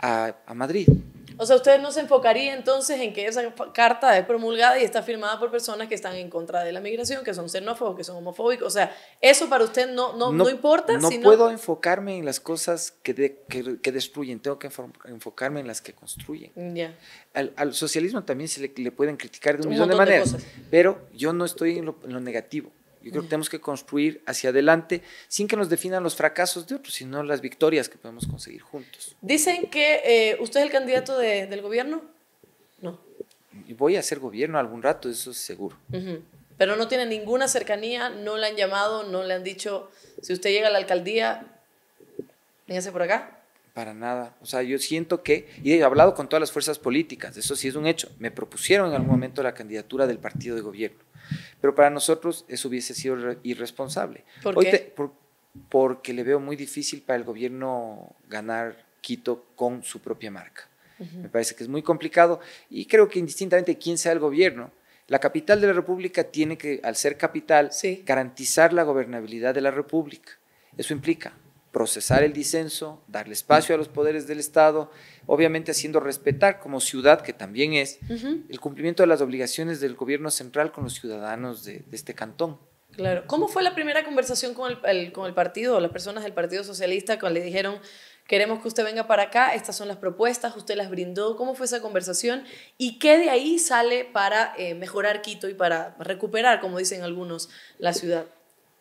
a, Madrid. O sea, usted no se enfocaría entonces en que esa carta es promulgada y está firmada por personas que están en contra de la migración, que son xenófobos, que son homofóbicos. O sea, eso para usted no, no, importa. No puedo enfocarme en las cosas que, que, destruyen, tengo que enfocarme en las que construyen. Al, socialismo también se le, le pueden criticar de un, millón de maneras, pero yo no estoy en lo negativo. Yo creo que tenemos que construir hacia adelante sin que nos definan los fracasos de otros, sino las victorias que podemos conseguir juntos. Dicen que eh, usted es el candidato del gobierno. No. Voy a ser gobierno algún rato, eso es seguro. Pero no tiene ninguna cercanía, no le han llamado, no le han dicho, si usted llega a la alcaldía, véngase por acá. Para nada. O sea, yo siento que, y he hablado con todas las fuerzas políticas, eso sí es un hecho, me propusieron en algún momento la candidatura del partido de gobierno, pero para nosotros eso hubiese sido irresponsable. ¿Por qué? porque le veo muy difícil para el gobierno ganar Quito con su propia marca. Me parece que es muy complicado y creo que indistintamente de quién sea el gobierno, la capital de la República tiene que, al ser capital, garantizar la gobernabilidad de la República. Eso implica procesar el disenso, darle espacio a los poderes del Estado, obviamente haciendo respetar como ciudad, que también es, el cumplimiento de las obligaciones del gobierno central con los ciudadanos de, este cantón. Claro. ¿Cómo fue la primera conversación con el, partido las personas del Partido Socialista cuando le dijeron, queremos que usted venga para acá, estas son las propuestas, usted las brindó, cómo fue esa conversación y qué de ahí sale para eh, mejorar Quito y para recuperar, como dicen algunos, la ciudad?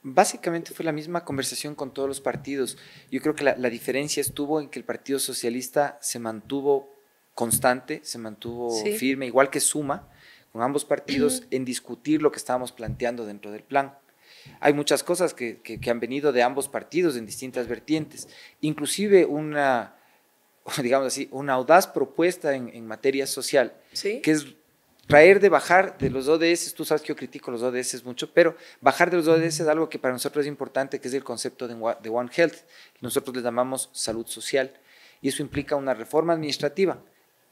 básicamente fue la misma conversación con todos los partidos. Yo creo que la, diferencia estuvo en que el Partido Socialista se mantuvo constante, se mantuvo firme, igual que Suma, con ambos partidos, en discutir lo que estábamos planteando dentro del plan. Hay muchas cosas que, han venido de ambos partidos en distintas vertientes, inclusive una, digamos así, una audaz propuesta en, materia social, que es traer de bajar de los ODS, tú sabes que yo critico los ODS mucho, pero bajar de los ODS es algo que para nosotros es importante, que es el concepto de, One Health. Nosotros le llamamos salud social y eso implica una reforma administrativa.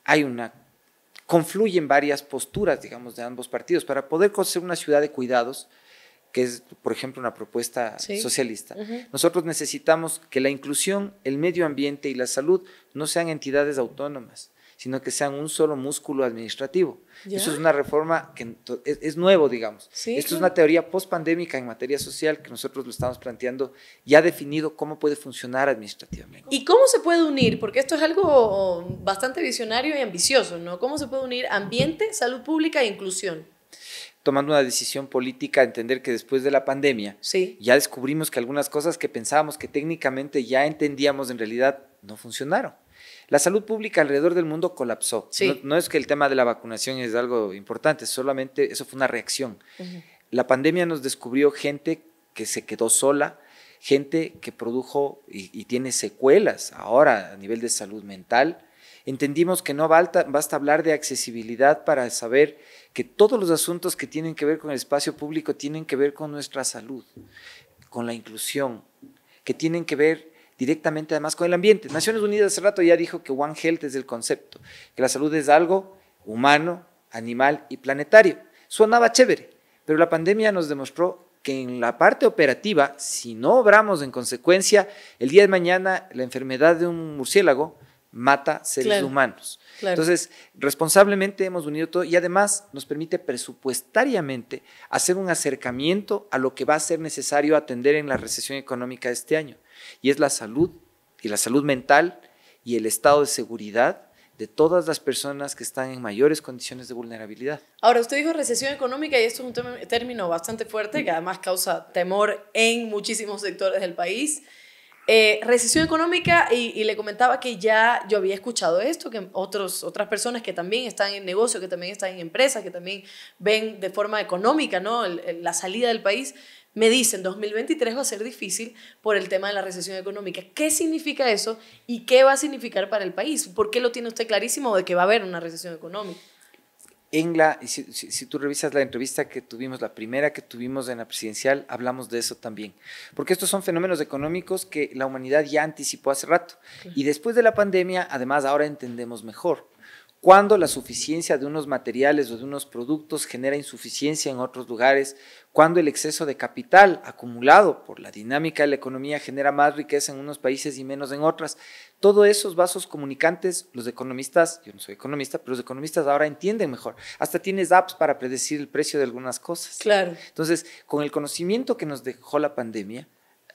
Hay una confluyen varias posturas, digamos, de ambos partidos para poder construir una ciudad de cuidados, que es, por ejemplo, una propuesta socialista. Nosotros necesitamos que la inclusión, el medio ambiente y la salud no sean entidades autónomas, sino que sean un solo músculo administrativo. Eso es una reforma que es, nuevo, digamos. Esto es una teoría post-pandémica en materia social que nosotros lo estamos planteando y ha definido cómo puede funcionar administrativamente. ¿Y cómo se puede unir? Porque esto es algo bastante visionario y ambicioso, ¿no? ¿Cómo se puede unir ambiente, salud pública e inclusión? tomando una decisión política, entender que después de la pandemia ya descubrimos que algunas cosas que pensábamos que técnicamente ya entendíamos en realidad no funcionaron. La salud pública alrededor del mundo colapsó. No, es que el tema de la vacunación es algo importante, solamente eso fue una reacción. La pandemia nos descubrió gente que se quedó sola, gente que produjo y, tiene secuelas ahora a nivel de salud mental. Entendimos que no basta hablar de accesibilidad para saber que todos los asuntos que tienen que ver con el espacio público tienen que ver con nuestra salud, con la inclusión, que tienen que ver directamente además con el ambiente. Naciones Unidas hace rato ya dijo que One Health es el concepto, que la salud es algo humano, animal y planetario. Sonaba chévere, pero la pandemia nos demostró que en la parte operativa, si no obramos en consecuencia, el día de mañana la enfermedad de un murciélago mata seres humanos. Entonces, responsablemente hemos unido todo y además nos permite presupuestariamente hacer un acercamiento a lo que va a ser necesario atender en la recesión económica de este año y es la salud y la salud mental y el estado de seguridad de todas las personas que están en mayores condiciones de vulnerabilidad. Ahora, usted dijo recesión económica y esto es un término bastante fuerte que además causa temor en muchísimos sectores del país. Eh, recesión económica y, le comentaba que ya yo había escuchado esto, que otros, otras personas que también están en negocio, que también están en empresas, que también ven de forma económica ¿no? la salida del país, me dicen 2023 va a ser difícil por el tema de la recesión económica. ¿Qué significa eso y qué va a significar para el país? ¿Por qué lo tiene usted clarísimo de que va a haber una recesión económica? engla si, si, tú revisas la entrevista que tuvimos, la primera que tuvimos en la presidencial, hablamos de eso también. Porque estos son fenómenos económicos que la humanidad ya anticipó hace rato. Y después de la pandemia, además, ahora entendemos mejor cuando la suficiencia de unos materiales o de unos productos genera insuficiencia en otros lugares, cuando el exceso de capital acumulado por la dinámica de la economía genera más riqueza en unos países y menos en otras. Todos esos vasos comunicantes, los economistas, yo no soy economista, pero los economistas ahora entienden mejor. Hasta tienes apps para predecir el precio de algunas cosas. Claro. Entonces, con el conocimiento que nos dejó la pandemia,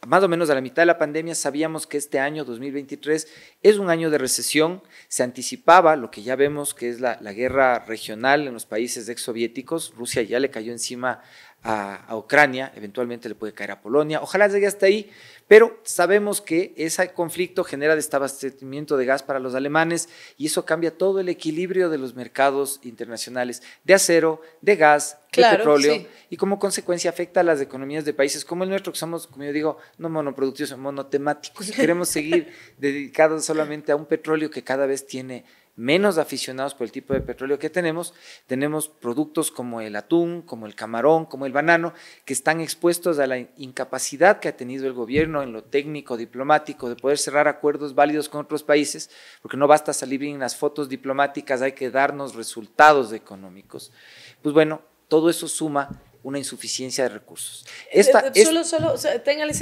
más o menos a la mitad de la pandemia sabíamos que este año 2023 es un año de recesión, se anticipaba lo que ya vemos que es la, la guerra regional en los países exsoviéticos, Rusia ya le cayó encima a, Ucrania, eventualmente le puede caer a Polonia, ojalá llegue hasta ahí, pero sabemos que ese conflicto genera desabastecimiento de gas para los alemanes y eso cambia todo el equilibrio de los mercados internacionales de acero, de gas, de petróleo y como consecuencia afecta a las economías de países como el nuestro, que somos, como yo digo, no monoproductivos, monotemáticos, queremos seguir dedicados solamente a un petróleo que cada vez tiene menos aficionados por el tipo de petróleo que tenemos, tenemos productos como el atún, como el camarón, como el banano, que están expuestos a la incapacidad que ha tenido el gobierno en lo técnico, diplomático, de poder cerrar acuerdos válidos con otros países, porque no basta salir en las fotos diplomáticas, hay que darnos resultados económicos. Pues bueno, todo eso suma una insuficiencia de recursos. Eh, Esta, eh, solo, solo, esa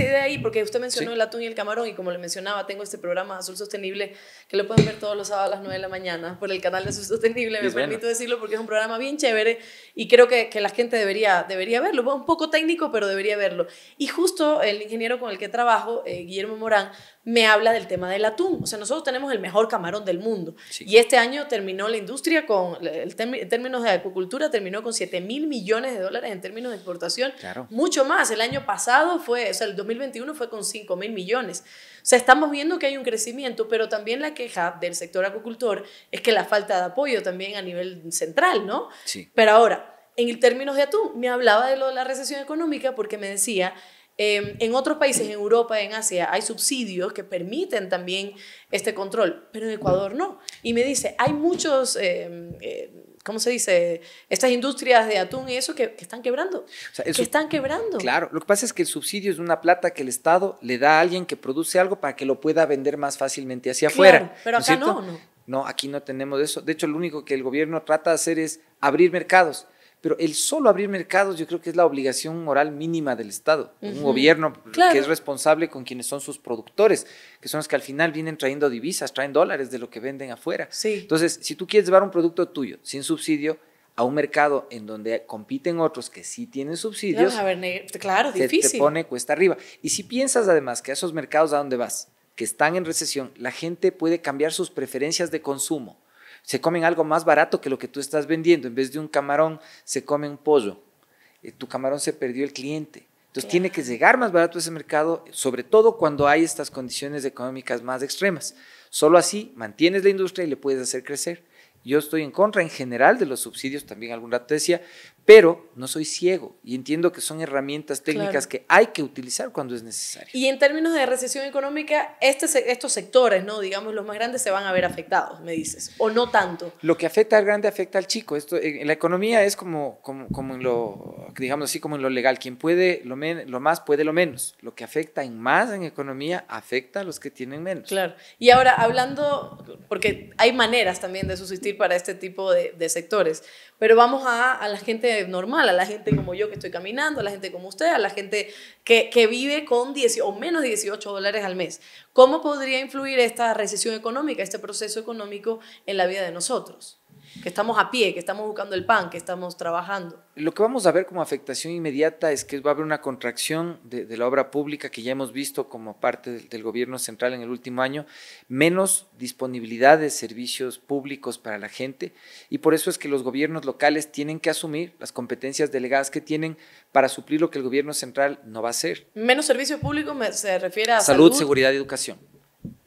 idea ahí, porque usted mencionó el atún y el camarón, y como le mencionaba, tengo este programa Azul Sostenible, que lo pueden ver todos los sábados a las 9 de la mañana por el canal de Azul Sostenible, me permito decirlo, porque es un programa bien chévere, y creo que, que la gente debería, debería verlo, un poco técnico, pero debería verlo. Y justo el ingeniero con el que trabajo, eh, Guillermo Morán, me habla del tema del atún. O sea, nosotros tenemos el mejor camarón del mundo. Y este año terminó la industria con, en términos de acuicultura, terminó con 7 mil millones de dólares en términos de exportación. Mucho más. El año pasado fue, o sea, el 2021 fue con 5 mil millones. O sea, estamos viendo que hay un crecimiento, pero también la queja del sector acuicultor es que la falta de apoyo también a nivel central, ¿no? Sí. Pero ahora, en términos de atún, me hablaba de lo de la recesión económica porque me decía Em, en otros países, en Europa, en Asia, hay subsidios que permiten también este control, pero en Ecuador no. Y me dice, hay muchos... Em, eh, ¿cómo se dice? Estas industrias de atún y eso que, están quebrando. que están quebrando. Claro, lo que pasa es que el subsidio es una plata que el Estado le da a alguien que produce algo para que lo pueda vender más fácilmente hacia afuera. Pero acá no, no. No, aquí no tenemos eso. De hecho, lo único que el gobierno trata de hacer es abrir mercados pero el solo abrir mercados yo creo que es la obligación moral mínima del Estado, un gobierno que es responsable con quienes son sus productores, que son los que al final vienen trayendo divisas, traen dólares de lo que venden afuera. Entonces, si tú quieres llevar un producto tuyo sin subsidio a un mercado en donde compiten otros que sí tienen subsidios, claro, se te pone cuesta arriba. Y si piensas además que a esos mercados a donde vas, que están en recesión, la gente puede cambiar sus preferencias de consumo se comen algo más barato que lo que tú estás vendiendo. En vez de un camarón, se come un pollo. Eh, tu camarón se perdió el cliente. Entonces tiene que llegar más barato a ese mercado, sobre todo cuando hay estas condiciones económicas más extremas. Solo así mantienes la industria y le puedes hacer crecer. Yo estoy en contra en general de los subsidios, también algún rato decía, pero no soy ciego y entiendo que son herramientas técnicas que hay que utilizar cuando es necesario. Y en términos de recesión económica, este estos sectores, no digamos los más grandes, se van a ver afectados, me dices, o no tanto. Lo que afecta al grande afecta al chico. Esto, en eh, la economía es como, como, en lo, digamos así, como en lo legal. Quien puede lo, lo más puede lo menos. Lo que afecta en más en economía afecta a los que tienen menos. Claro. Y ahora, hablando, porque hay maneras también de subsistir para este tipo de, sectores. Pero vamos a, la gente normal, a la gente como yo que estoy caminando, a la gente como usted, a la gente que, vive con o menos de 18 dólares al mes. ¿Cómo podría influir esta recesión económica, este proceso económico en la vida de nosotros? que estamos a pie, que estamos buscando el pan, que estamos trabajando. Lo que vamos a ver como afectación inmediata es que va a haber una contracción de, la obra pública que ya hemos visto como parte del, gobierno central en el último año, menos disponibilidad de servicios públicos para la gente y por eso es que los gobiernos locales tienen que asumir las competencias delegadas que tienen para suplir lo que el gobierno central no va a hacer. Menos servicio público se refiere a salud seguridad y educación.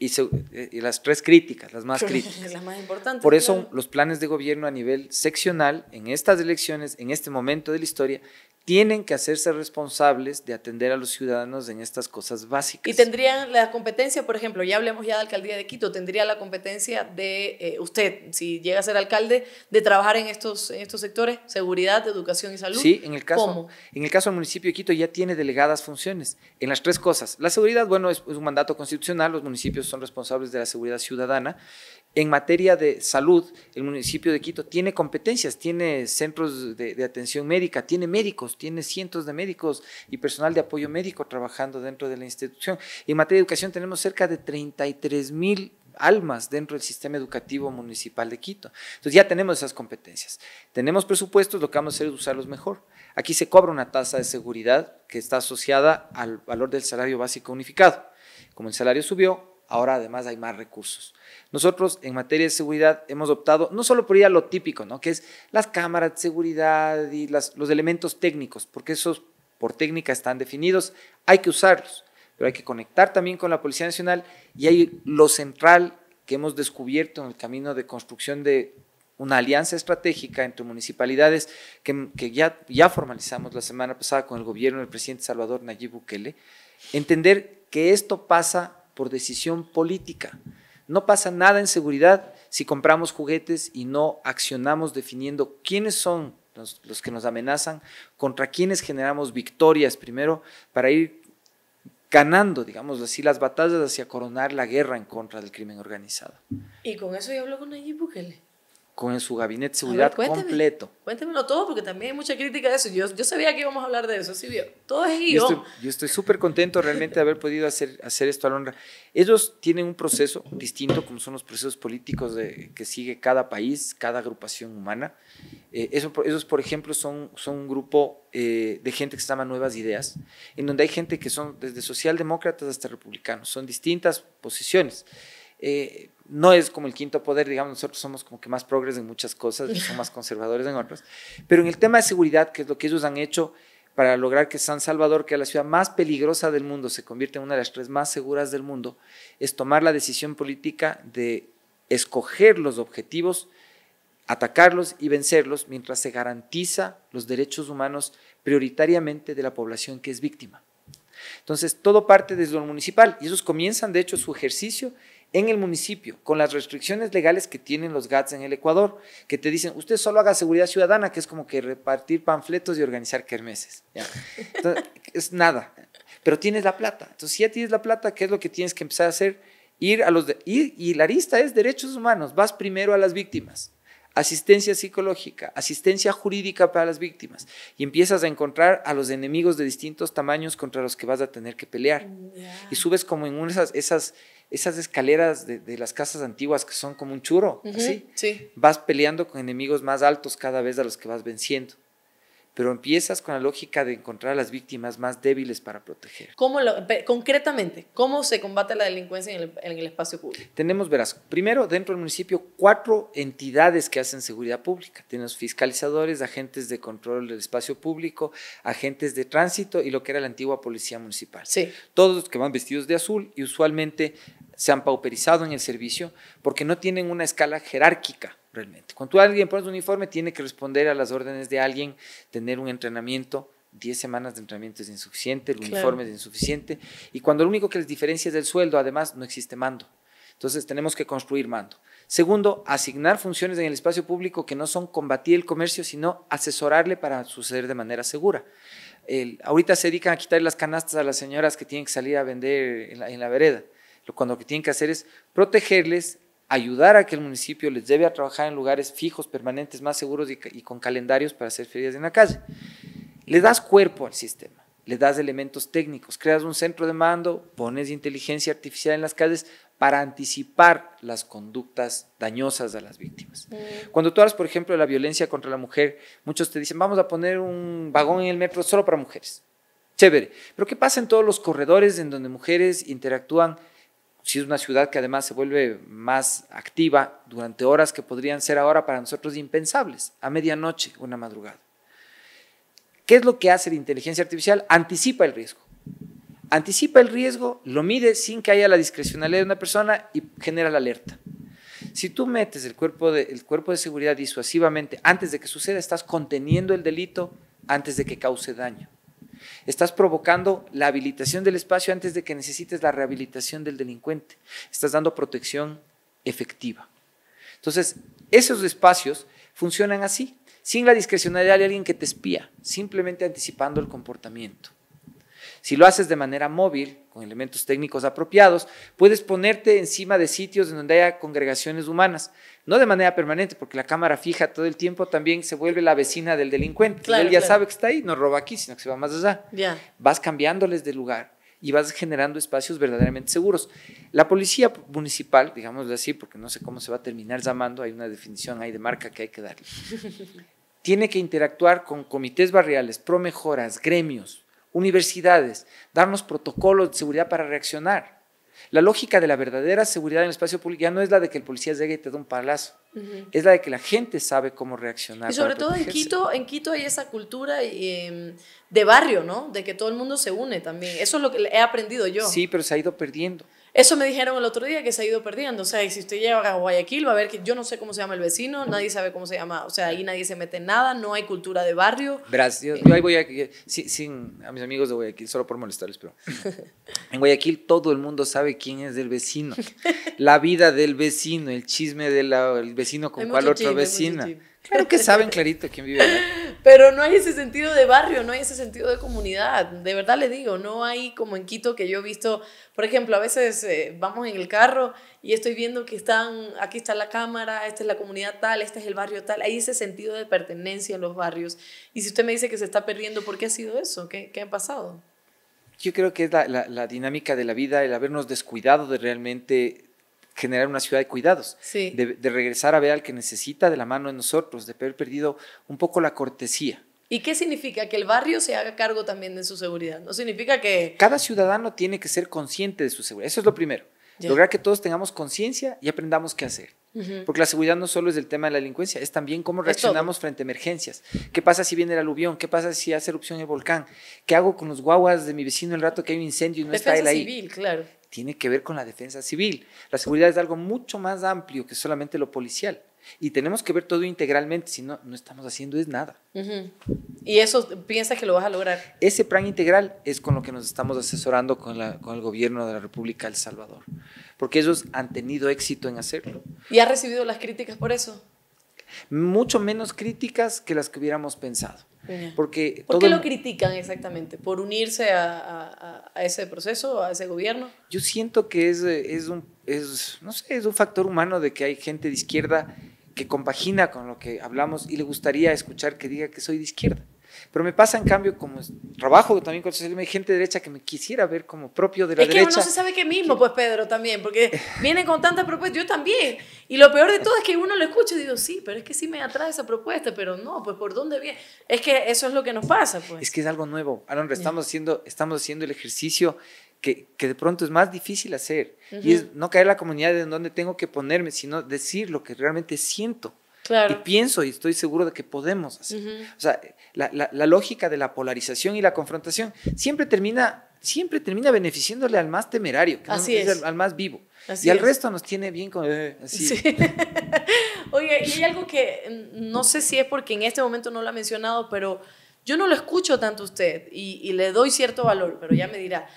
Eh, y, las tres críticas, las más críticas. las más importantes. Por eso los planes de gobierno a nivel seccional, en estas elecciones, en este momento de la historia, tienen que hacerse responsables de atender a los ciudadanos en estas cosas básicas. Y tendrían la competencia, por ejemplo, ya hablemos ya de alcaldía de Quito, tendría la competencia de eh, usted, si llega a ser alcalde, de trabajar en estos, en estos sectores, seguridad, educación y salud. Sí, en el caso, en el caso del municipio de Quito ya tiene delegadas funciones en las tres cosas. La seguridad, bueno, es un mandato constitucional, los municipios son responsables de la seguridad ciudadana. En materia de salud, el municipio de Quito tiene competencias, tiene centros de, atención médica, tiene médicos, tiene cientos de médicos y personal de apoyo médico trabajando dentro de la institución. En materia de educación tenemos cerca de 33 mil almas dentro del sistema educativo municipal de Quito. Entonces ya tenemos esas competencias. Tenemos presupuestos, lo que vamos a hacer es usarlos mejor. Aquí se cobra una tasa de seguridad que está asociada al valor del salario básico unificado. Como el salario subió, ahora además hay más recursos. Nosotros en materia de seguridad hemos optado no solo por ir a lo típico, ¿no? que es las cámaras de seguridad y los elementos técnicos, porque esos por técnica están definidos, hay que usarlos, pero hay que conectar también con la Policía Nacional y hay lo central que hemos descubierto en el camino de construcción de una alianza estratégica entre municipalidades que, ya, ya formalizamos la semana pasada con el gobierno del presidente Salvador Nayib Bukele, entender que esto pasa por decisión política. No pasa nada en seguridad si compramos juguetes y no accionamos definiendo quiénes son los, que nos amenazan, contra quiénes generamos victorias primero para ir ganando, digamos así, las batallas hacia coronar la guerra en contra del crimen organizado. Y con eso ya habló con Nayib Bukele con su gabinete de seguridad completo. Cuéntemelo todo, porque también hay mucha crítica de eso. Yo, sabía que íbamos a hablar de eso, sí, Todo es Yo estoy súper contento realmente de haber podido hacer, hacer esto, londra Ellos tienen un proceso distinto, como son los procesos políticos de, que sigue cada país, cada agrupación humana. Eh, eso, ellos, por ejemplo, son, son un grupo eh, de gente que se llama Nuevas Ideas, en donde hay gente que son desde socialdemócratas hasta republicanos. Son distintas posiciones. Eh, no es como el quinto poder, digamos, nosotros somos como que más progresos en muchas cosas son más conservadores en otras. Pero en el tema de seguridad, que es lo que ellos han hecho para lograr que San Salvador, que es la ciudad más peligrosa del mundo, se convierta en una de las tres más seguras del mundo, es tomar la decisión política de escoger los objetivos, atacarlos y vencerlos mientras se garantiza los derechos humanos prioritariamente de la población que es víctima. Entonces, todo parte desde lo municipal y ellos comienzan, de hecho, su ejercicio en el municipio, con las restricciones legales que tienen los GATS en el Ecuador, que te dicen, usted solo haga seguridad ciudadana, que es como que repartir panfletos y organizar kermeses. es nada, pero tienes la plata. Entonces, si ya tienes la plata, ¿qué es lo que tienes que empezar a hacer? Ir a los... De y la lista es derechos humanos, vas primero a las víctimas asistencia psicológica, asistencia jurídica para las víctimas y empiezas a encontrar a los enemigos de distintos tamaños contra los que vas a tener que pelear. Y subes como en esas, esas esas escaleras de, las casas antiguas que son como un churo Sí. Vas peleando con enemigos más altos cada vez a los que vas venciendo. Pero empiezas con la lógica de encontrar a las víctimas más débiles para proteger. ¿Cómo concretamente, ¿cómo se combate la delincuencia en el, espacio público? Tenemos, verás, primero dentro del municipio cuatro entidades que hacen seguridad pública. Tenemos fiscalizadores, agentes de control del espacio público, agentes de tránsito y lo que era la antigua policía municipal. Todos los que van vestidos de azul y usualmente se han pauperizado en el servicio porque no tienen una escala jerárquica realmente. Cuando tú alguien pones un uniforme, tiene que responder a las órdenes de alguien, tener un entrenamiento. 10 semanas de entrenamiento es insuficiente, el uniforme es insuficiente. Y cuando lo único que les diferencia es el sueldo, además no existe mando. Entonces tenemos que construir mando. Segundo, asignar funciones en el espacio público que no son combatir el comercio, sino asesorarle para suceder de manera segura. El, ahorita se dedican a quitar las canastas a las señoras que tienen que salir a vender en la vereda cuando lo que tienen que hacer es protegerles, ayudar a que el municipio les debe a trabajar en lugares fijos, permanentes, más seguros y, con calendarios para hacer ferias en la calle. Le das cuerpo al sistema, le das elementos técnicos, creas un centro de mando, pones inteligencia artificial en las calles para anticipar las conductas dañosas a las víctimas. Cuando tú hablas, por ejemplo, de la violencia contra la mujer, muchos te dicen, vamos a poner un vagón en el metro solo para mujeres. Chévere. Pero ¿qué pasa en todos los corredores en donde mujeres interactúan si es una ciudad que además se vuelve más activa durante horas que podrían ser ahora para nosotros impensables, a medianoche, una madrugada. ¿Qué es lo que hace la inteligencia artificial? Anticipa el riesgo. Anticipa el riesgo, lo mide sin que haya la discrecionalidad de una persona y genera la alerta. Si tú metes el cuerpo de, el cuerpo de seguridad disuasivamente antes de que suceda, estás conteniendo el delito antes de que cause daño. Estás provocando la habilitación del espacio antes de que necesites la rehabilitación del delincuente. Estás dando protección efectiva. Entonces, esos espacios funcionan así, sin la discrecionalidad de alguien que te espía, simplemente anticipando el comportamiento. Si lo haces de manera móvil, con elementos técnicos apropiados, puedes ponerte encima de sitios en donde haya congregaciones humanas, no de manera permanente, porque la cámara fija todo el tiempo también se vuelve la vecina del delincuente. Él ya sabe que está ahí, no roba aquí, sino que se va más allá. Vas cambiándoles de lugar y vas generando espacios verdaderamente seguros. La policía municipal, digámoslo así, porque no sé cómo se va a terminar llamando, hay una definición ahí de marca que hay que darle. tiene que interactuar con comités barriales, promejoras, gremios, universidades, darnos protocolos de seguridad para reaccionar. La lógica de la verdadera seguridad en el espacio público ya no es la de que el policía llegue y te dé un palazo, es la de que la gente sabe cómo reaccionar. Y sobre todo en Quito, en Quito hay esa cultura em, de barrio, ¿no? De que todo el mundo se une también. Eso es lo que he aprendido yo. Sí, pero se ha ido perdiendo. Eso me dijeron el otro día que se ha ido perdiendo. O sea, si usted llega a Guayaquil, va a ver que yo no sé cómo se llama el vecino, nadie sabe cómo se llama. O sea, ahí nadie se mete en nada, no hay cultura de barrio. gracias yo, eh. ahí voy a, sin, a mis amigos de Guayaquil, solo por molestarles, pero en Guayaquil todo el mundo sabe quién es el vecino. La vida del vecino, el chisme del vecino con cual otro vecino. Claro que saben clarito quién vive allá. Pero no hay ese sentido de barrio, no hay ese sentido de comunidad. De verdad le digo, no hay como en Quito que yo he visto, por ejemplo, a veces eh, vamos en el carro y estoy viendo que están, aquí está la cámara, esta es la comunidad tal, este es el barrio tal. Hay ese sentido de pertenencia en los barrios. Y si usted me dice que se está perdiendo, ¿por qué ha sido eso? ¿Qué, ha pasado? Yo creo que es la dinámica de la vida, el habernos descuidado de realmente generar una ciudad de cuidados, de, regresar a ver al que necesita de la mano de nosotros, de haber perdido un poco la cortesía. ¿Y qué significa? Que el barrio se haga cargo también de su seguridad. No significa que... Cada ciudadano tiene que ser consciente de su seguridad. Eso es lo primero. Lograr que todos tengamos conciencia y aprendamos qué hacer. Porque la seguridad no solo es el tema de la delincuencia, es también cómo reaccionamos frente a emergencias. ¿Qué pasa si viene el aluvión? ¿Qué pasa si hace erupción el volcán? ¿Qué hago con los guaguas de mi vecino el rato que hay un incendio y no está él ahí? Civil, claro tiene que ver con la defensa civil. La seguridad es algo mucho más amplio que solamente lo policial. Y tenemos que ver todo integralmente, si no, no estamos haciendo es nada. ¿Y eso piensa que lo vas a lograr? Ese plan integral es con lo que nos estamos asesorando con, con el gobierno de la República de El Salvador, porque ellos han tenido éxito en hacerlo. ¿Y ha recibido las críticas por eso? Mucho menos críticas que las que hubiéramos pensado. Porque ¿Por qué lo critican exactamente? ¿Por unirse a, ese proceso, a ese gobierno? Yo siento que es, es, un, no sé, es un factor humano de que hay gente de izquierda que compagina con lo que hablamos y le gustaría escuchar que diga que soy de izquierda. Pero me pasa, en cambio, como trabajo también con el socialismo, hay gente derecha que me quisiera ver como propio de la derecha. Es que uno se sabe qué mismo, pues, Pedro, también, porque viene con tantas propuestas, yo también. Y lo peor de todo es que uno lo escucha y digo, sí, pero es que sí me atrae esa propuesta, pero no, pues, ¿por dónde viene? Es que eso es lo que nos pasa, pues. Es que es algo nuevo. Ahora, estamos, haciendo, estamos haciendo el ejercicio que, de pronto es más difícil hacer. Y es no caer en la comunidad en donde tengo que ponerme, sino decir lo que realmente siento. Y pienso y estoy seguro de que podemos hacer. O sea, la, la, lógica de la polarización y la confrontación siempre termina, siempre termina beneficiándole al más temerario, al, más vivo. y al resto nos tiene bien con, eh, Oye, y hay algo que mm, no sé si es porque en este momento no lo ha mencionado, pero yo no lo escucho tanto usted y, y le doy cierto valor, pero ya me dirá.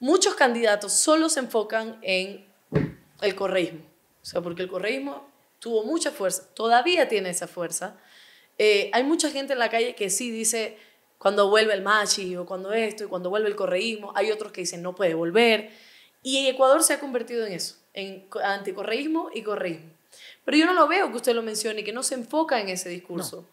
Muchos candidatos solo se enfocan en el correísmo. O sea, porque el correísmo tuvo mucha fuerza, todavía tiene esa fuerza. Eh, hay mucha gente en la calle que sí dice cuando vuelve el machi o cuando esto y cuando vuelve el correísmo. Hay otros que dicen no puede volver. Y Ecuador se ha convertido en eso, en anticorreísmo y correísmo. Pero yo no lo veo que usted lo mencione y que no se enfoca en ese discurso.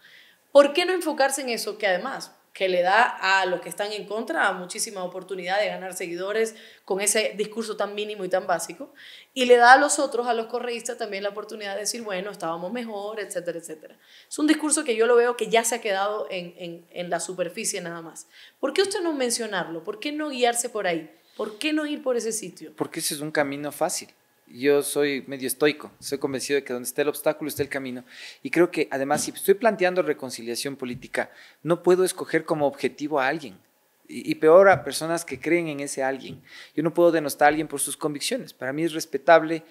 ¿Por qué no enfocarse en eso? Que además, que le da a los que están en contra muchísima oportunidad de ganar seguidores con ese discurso tan mínimo y tan básico, y le da a los otros, a los correístas, también la oportunidad de decir, bueno, estábamos mejor, etcétera, etcétera. Es un discurso que yo lo veo que ya se ha quedado en, en la superficie nada más. ¿Por qué usted no mencionarlo? ¿Por qué no guiarse por ahí? ¿Por qué no ir por ese sitio? Porque ese es un camino fácil yo soy medio estoico, soy convencido de que donde esté el obstáculo está el camino. Y creo que además, si estoy planteando reconciliación política, no puedo escoger como objetivo a alguien. Y, y peor a personas que creen en ese alguien. Yo no puedo denostar a alguien por sus convicciones. Para mí es respetable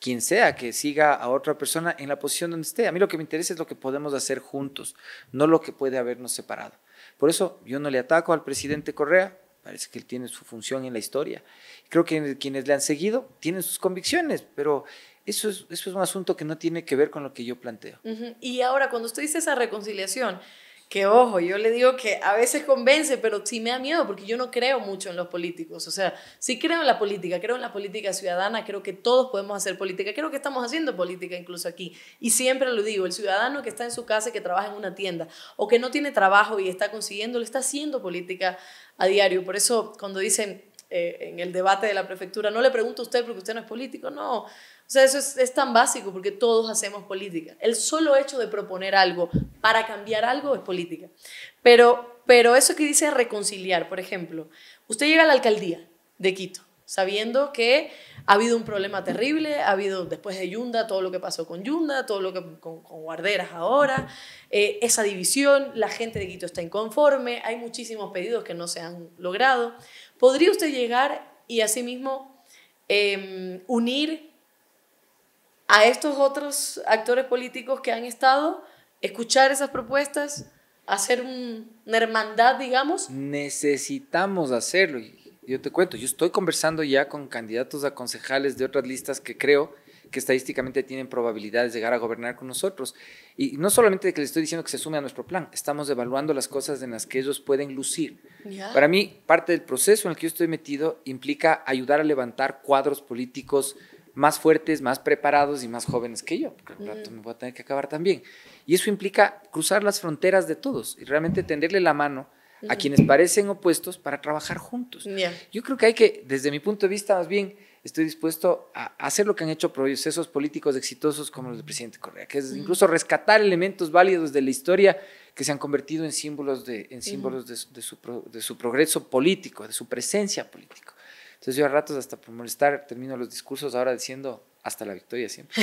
quien sea que siga a otra persona en la posición donde esté. A mí lo que me interesa es lo que podemos hacer juntos, no lo que puede habernos separado. Por eso yo no le ataco al presidente Correa, Parece que él tiene su función en la historia. Creo que quienes le han seguido tienen sus convicciones, pero eso es, eso es un asunto que no tiene que ver con lo que yo planteo. Y ahora, cuando usted dice esa reconciliación, que ojo, yo le digo que a veces convence, pero sí me da miedo porque yo no creo mucho en los políticos. O sea, sí creo en la política, creo en la política ciudadana, creo que todos podemos hacer política, creo que estamos haciendo política incluso aquí. Y siempre lo digo, el ciudadano que está en su casa y que trabaja en una tienda o que no tiene trabajo y está consiguiendo, le está haciendo política a diario. Por eso cuando dicen eh, en el debate de la prefectura, no le pregunto a usted porque usted no es político, no, o sea, eso es, tan básico porque todos hacemos política. El solo hecho de proponer algo para cambiar algo es política. Pero, pero eso que dice reconciliar, por ejemplo, usted llega a la alcaldía de Quito sabiendo que ha habido un problema terrible, ha habido después de Yunda todo lo que pasó con Yunda, todo lo que con, Guarderas ahora, eh, esa división, la gente de Quito está inconforme, hay muchísimos pedidos que no se han logrado. ¿Podría usted llegar y asimismo em, unir a estos otros actores políticos que han estado, escuchar esas propuestas, hacer una hermandad, digamos. Necesitamos hacerlo. Yo te cuento, yo estoy conversando ya con candidatos a concejales de otras listas que creo que estadísticamente tienen probabilidades de llegar a gobernar con nosotros. Y no solamente que les estoy diciendo que se sume a nuestro plan, estamos evaluando las cosas en las que ellos pueden lucir. Para mí, parte del proceso en el que yo estoy metido implica ayudar a levantar cuadros políticos más fuertes, más preparados y más jóvenes que yo, porque al rato me voy a tener que acabar también. Y eso implica cruzar las fronteras de todos y realmente tenderle la mano a quienes parecen opuestos para trabajar juntos. Yo creo que hay que, desde mi punto de vista, más bien, estoy dispuesto a hacer lo que han hecho procesos políticos exitosos como los del presidente Correa, que es incluso rescatar elementos válidos de la historia que se han convertido en símbolos de, en símbolos de su progreso político, de su presencia política. Entonces yo a ratos hasta por molestar termino los discursos ahora diciendo hasta la victoria siempre.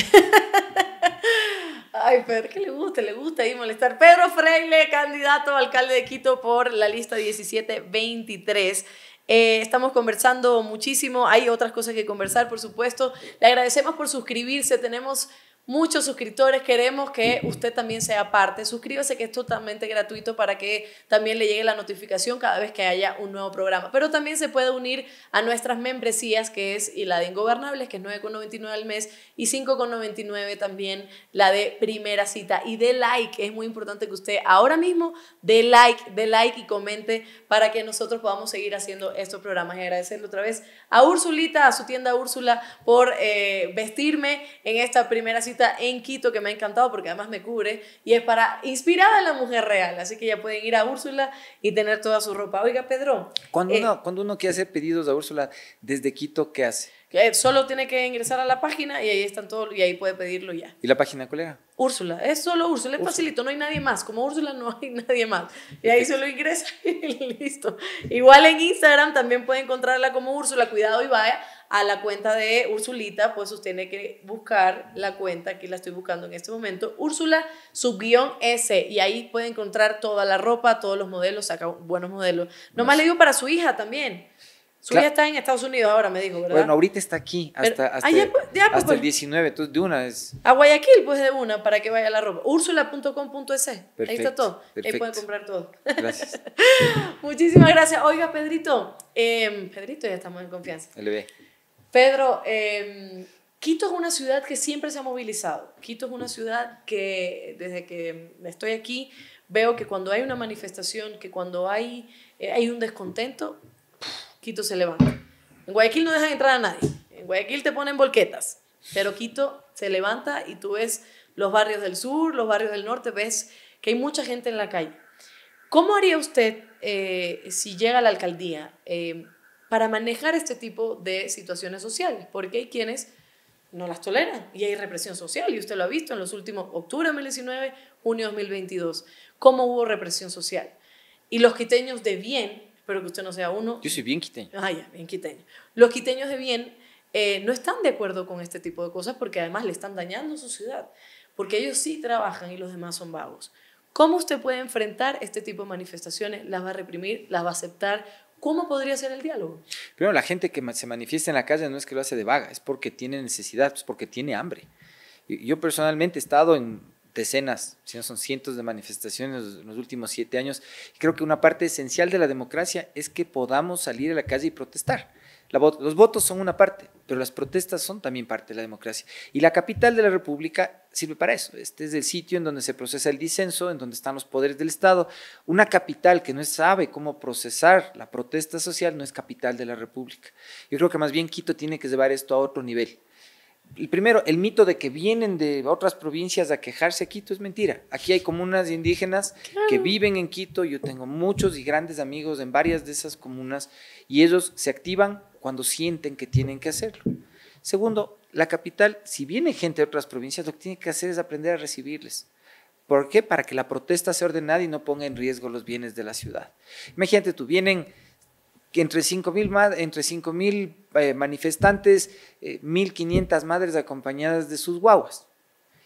Ay, Pedro, que le gusta, le gusta ahí molestar. Pedro Freile, candidato a alcalde de Quito por la lista 1723. 23 eh, estamos conversando muchísimo, hay otras cosas que conversar, por supuesto. Le agradecemos por suscribirse, tenemos muchos suscriptores. Queremos que usted también sea parte. Suscríbase que es totalmente gratuito para que también le llegue la notificación cada vez que haya un nuevo programa. Pero también se puede unir a nuestras membresías, que es y la de Ingobernables, que es 9,99 al mes, y 5,99 también la de Primera Cita. Y de like, es muy importante que usted ahora mismo de like, de like y comente para que nosotros podamos seguir haciendo estos programas. Y agradecerle otra vez a Úrsulita, a su tienda Úrsula, por eh, vestirme en esta primera cita en Quito, que me ha encantado porque además me cubre y es para inspirada a la mujer real. Así que ya pueden ir a Úrsula y tener toda su ropa. Oiga, Pedro. Cuando, eh, uno, cuando uno quiere hacer pedidos a Úrsula desde Quito, ¿qué hace? solo tiene que ingresar a la página y ahí están todos, y ahí puede pedirlo ya. ¿Y la página colega? Úrsula, es solo Úrsula, es facilito, no hay nadie más. Como Úrsula no hay nadie más. Y ahí solo ingresa y listo. Igual en Instagram también puede encontrarla como Úrsula, cuidado y vaya a la cuenta de Ursulita, pues usted tiene que buscar la cuenta, aquí la estoy buscando en este momento, Úrsula subguión S, y ahí puede encontrar toda la ropa, todos los modelos, saca buenos modelos. Nomás le digo para su hija también, su está en Estados Unidos ahora, me dijo, ¿verdad? Bueno, ahorita está aquí, hasta, pues, pues, hasta, el 19, pues. entonces de una es... A Guayaquil, pues de una, para que vaya la ropa. Úrsula.com.es, ahí está todo, ahí pueden comprar todo. Gracias. Muchísimas gracias. Oiga, Pedrito, em, Pedrito, ya estamos en confianza. Pedro, em, Quito es una ciudad que siempre se ha movilizado. Quito es una ciudad que desde que estoy aquí veo que cuando hay una manifestación, que cuando hay, eh, hay un descontento, Quito se levanta. En Guayaquil no dejan entrar a nadie. En Guayaquil te ponen bolquetas. Pero Quito se levanta y tú ves los barrios del sur, los barrios del norte, ves que hay mucha gente en la calle. ¿Cómo haría usted eh, si llega a la alcaldía eh, para manejar este tipo de situaciones sociales? Porque hay quienes no las toleran y hay represión social y usted lo ha visto en los últimos octubre de 2019, junio de 2022, cómo hubo represión social. Y los quiteños de bien pero que usted no sea uno. Yo soy bien quiteño. Ah, ya, bien quiteño. Los quiteños de bien eh, no están de acuerdo con este tipo de cosas porque además le están dañando su ciudad, porque ellos sí trabajan y los demás son vagos. ¿Cómo usted puede enfrentar este tipo de manifestaciones? ¿Las va a reprimir? ¿Las va a aceptar? ¿Cómo podría ser el diálogo? Primero, la gente que se manifiesta en la calle no es que lo hace de vaga, es porque tiene necesidad, es porque tiene hambre. Yo personalmente he estado en decenas, si no son cientos de manifestaciones en los últimos siete años. creo que una parte esencial de la democracia es que podamos salir a la calle y protestar. La, los votos son una parte, pero las protestas son también parte de la democracia. Y la capital de la República sirve para eso. Este es el sitio en donde se procesa el disenso, en donde están los poderes del Estado. Una capital que no sabe cómo procesar la protesta social no es capital de la República. Yo creo que más bien Quito tiene que llevar esto a otro nivel primero, el mito de que vienen de otras provincias a quejarse a Quito es mentira. Aquí hay comunas indígenas que viven en Quito. Yo tengo muchos y grandes amigos en varias de esas comunas y ellos se activan cuando sienten que tienen que hacerlo. Segundo, la capital, si viene gente de otras provincias, lo que tiene que hacer es aprender a recibirles. ¿Por qué? Para que la protesta sea ordenada y no ponga en riesgo los bienes de la ciudad. Imagínate tú, vienen entre 5.000 entre eh, manifestantes, 1.500 eh, madres acompañadas de sus guaguas.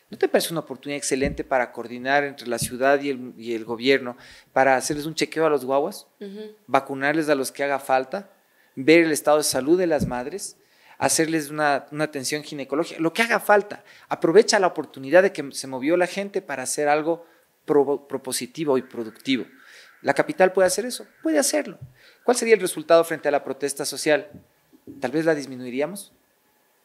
¿No te parece una oportunidad excelente para coordinar entre la ciudad y el, gobierno, para hacerles un chequeo a los guaguas, vacunarles a los que haga falta, ver el estado de salud de las madres, hacerles una, atención ginecológica, lo que haga falta? Aprovecha la oportunidad de que se movió la gente para hacer algo propositivo y productivo. ¿La capital puede hacer eso? Puede hacerlo. ¿Cuál sería el resultado frente a la protesta social? Tal vez la disminuiríamos,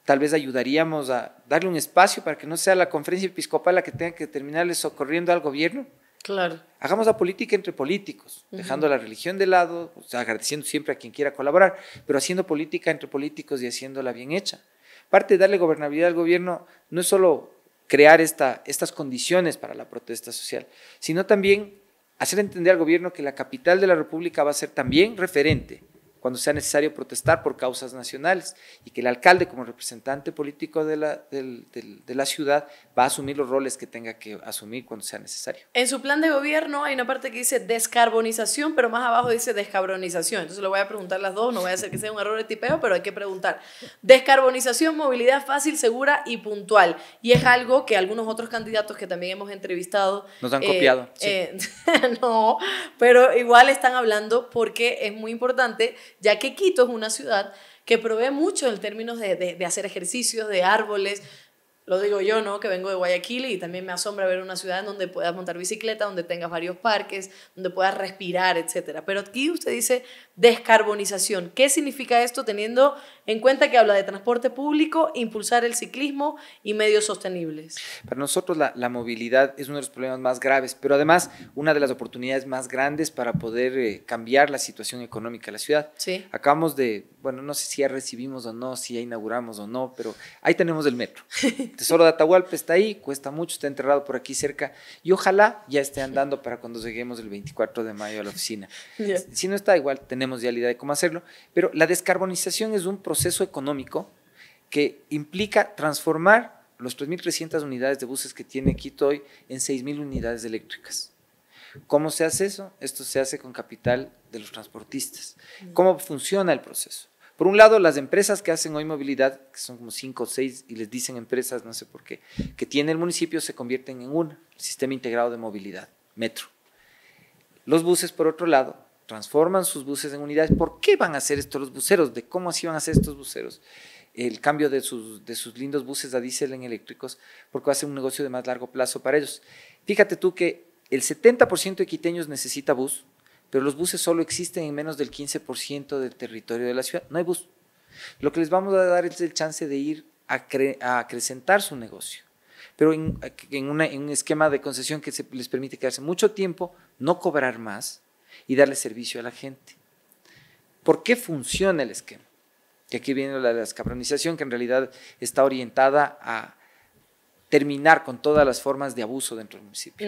tal vez ayudaríamos a darle un espacio para que no sea la conferencia episcopal la que tenga que terminarle socorriendo al gobierno. Claro. Hagamos la política entre políticos, dejando la religión de lado, agradeciendo siempre a quien quiera colaborar, pero haciendo política entre políticos y haciéndola bien hecha. Parte de darle gobernabilidad al gobierno no es solo crear estas condiciones para la protesta social, sino también hacer entender al gobierno que la capital de la República va a ser también referente cuando sea necesario protestar por causas nacionales y que el alcalde como representante político de la, de, la ciudad va a asumir los roles que tenga que asumir cuando sea necesario. En su plan de gobierno hay una parte que dice descarbonización, pero más abajo dice descarbonización Entonces lo voy a preguntar las dos, no voy a hacer que sea un error de tipeo, pero hay que preguntar. Descarbonización, movilidad fácil, segura y puntual. Y es algo que algunos otros candidatos que también hemos entrevistado... Nos han eh, copiado. Eh, no, pero igual están hablando porque es muy importante ya que Quito es una ciudad que provee mucho en términos de, hacer ejercicios, de árboles, lo digo yo, ¿no? Que vengo de Guayaquil y también me asombra ver una ciudad en donde puedas montar bicicleta, donde tengas varios parques, donde puedas respirar, etcétera. Pero aquí usted dice, Descarbonización. ¿Qué significa esto teniendo en cuenta que habla de transporte público, impulsar el ciclismo y medios sostenibles? Para nosotros la, movilidad es uno de los problemas más graves, pero además una de las oportunidades más grandes para poder eh, cambiar la situación económica de la ciudad. Acabamos de, bueno, no sé si ya recibimos o no, si ya inauguramos o no, pero ahí tenemos el metro. El tesoro de Atahualpa está ahí, cuesta mucho, está enterrado por aquí cerca y ojalá ya esté andando para cuando lleguemos el 24 de mayo a la oficina. Si no está igual, tenemos ya la idea de cómo hacerlo, pero la descarbonización es un proceso económico que implica transformar los 3.300 unidades de buses que tiene Quito hoy en 6.000 unidades eléctricas. ¿Cómo se hace eso? Esto se hace con capital de los transportistas. ¿Cómo funciona el proceso? Por un lado, las empresas que hacen hoy movilidad, que son como cinco o seis, y les dicen empresas, no sé por qué, que tiene el municipio, se convierten en un Sistema Integrado de Movilidad, Metro. Los buses, por otro lado, transforman sus buses en unidades. ¿Por qué van a hacer esto los buceros? ¿De cómo así van a hacer estos buceros? El cambio de sus, de sus lindos buses a diésel en eléctricos, porque va a ser un negocio de más largo plazo para ellos. Fíjate tú que el 70% de quiteños necesita bus, pero los buses solo existen en menos del 15% del territorio de la ciudad. No hay bus. Lo que les vamos a dar es el chance de ir a, acrecentar su negocio, pero en, un esquema de concesión que les permite quedarse mucho tiempo, no cobrar más y darle servicio a la gente. ¿Por qué funciona el esquema? Y aquí viene la descabronización, que en realidad está orientada a terminar con todas las formas de abuso dentro del municipio.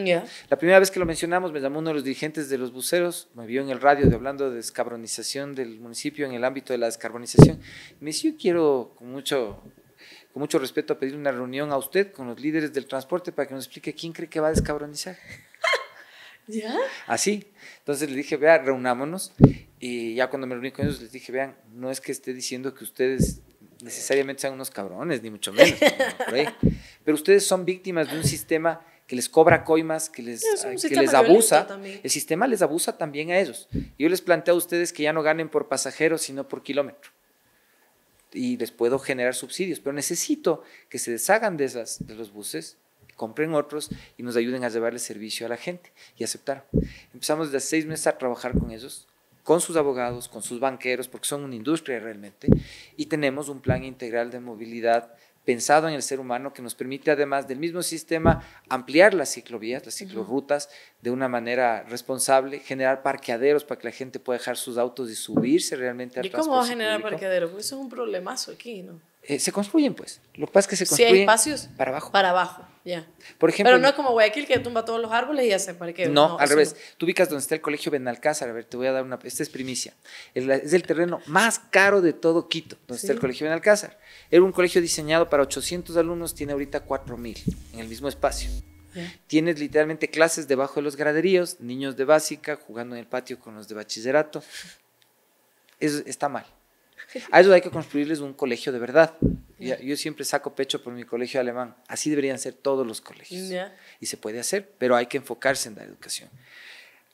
La primera vez que lo mencionamos, me llamó uno de los dirigentes de los buceros, me vio en el radio de hablando de descarbonización del municipio en el ámbito de la descarbonización. Me yo quiero con mucho, con mucho respeto pedir una reunión a usted con los líderes del transporte para que nos explique quién cree que va a descarbonizar. ¿Ya? Así. Entonces le dije, vea, reunámonos. Y ya cuando me reuní con ellos les dije, vean, no es que esté diciendo que ustedes necesariamente sean unos cabrones, ni mucho menos. Pero ustedes son víctimas de un sistema que les cobra coimas, que les, que les abusa. El sistema les abusa también a ellos. Yo les planteo a ustedes que ya no ganen por pasajero, sino por kilómetro. Y les puedo generar subsidios, pero necesito que se deshagan de, esas, de los buses compren otros y nos ayuden a llevarle servicio a la gente. Y aceptaron. Empezamos desde seis meses a trabajar con ellos, con sus abogados, con sus banqueros, porque son una industria realmente, y tenemos un plan integral de movilidad pensado en el ser humano que nos permite además del mismo sistema ampliar las ciclovías, las ciclorutas de una manera responsable, generar parqueaderos para que la gente pueda dejar sus autos y subirse realmente al ¿Y cómo va a generar parqueaderos? Porque eso es un problemazo aquí, ¿no? Eh, se construyen, pues. Lo que pasa es que se construyen. hay espacios. Para abajo. Para abajo, ya. Pero no es como Guayaquil que tumba todos los árboles y hace para No, no al revés. Tú ubicas donde está el colegio Benalcázar. A ver, te voy a dar una. Esta es primicia. es el terreno más caro de todo Quito, donde está el colegio Benalcázar. Era un colegio diseñado para 800 alumnos, tiene ahorita 4000 en el mismo espacio. Tienes literalmente clases debajo de los graderíos, niños de básica jugando en el patio con los de bachillerato. eso está mal. A eso hay que construirles un colegio de verdad. Yo siempre saco pecho por mi colegio alemán. Así deberían ser todos los colegios. Y se puede hacer, pero hay que enfocarse en la educación.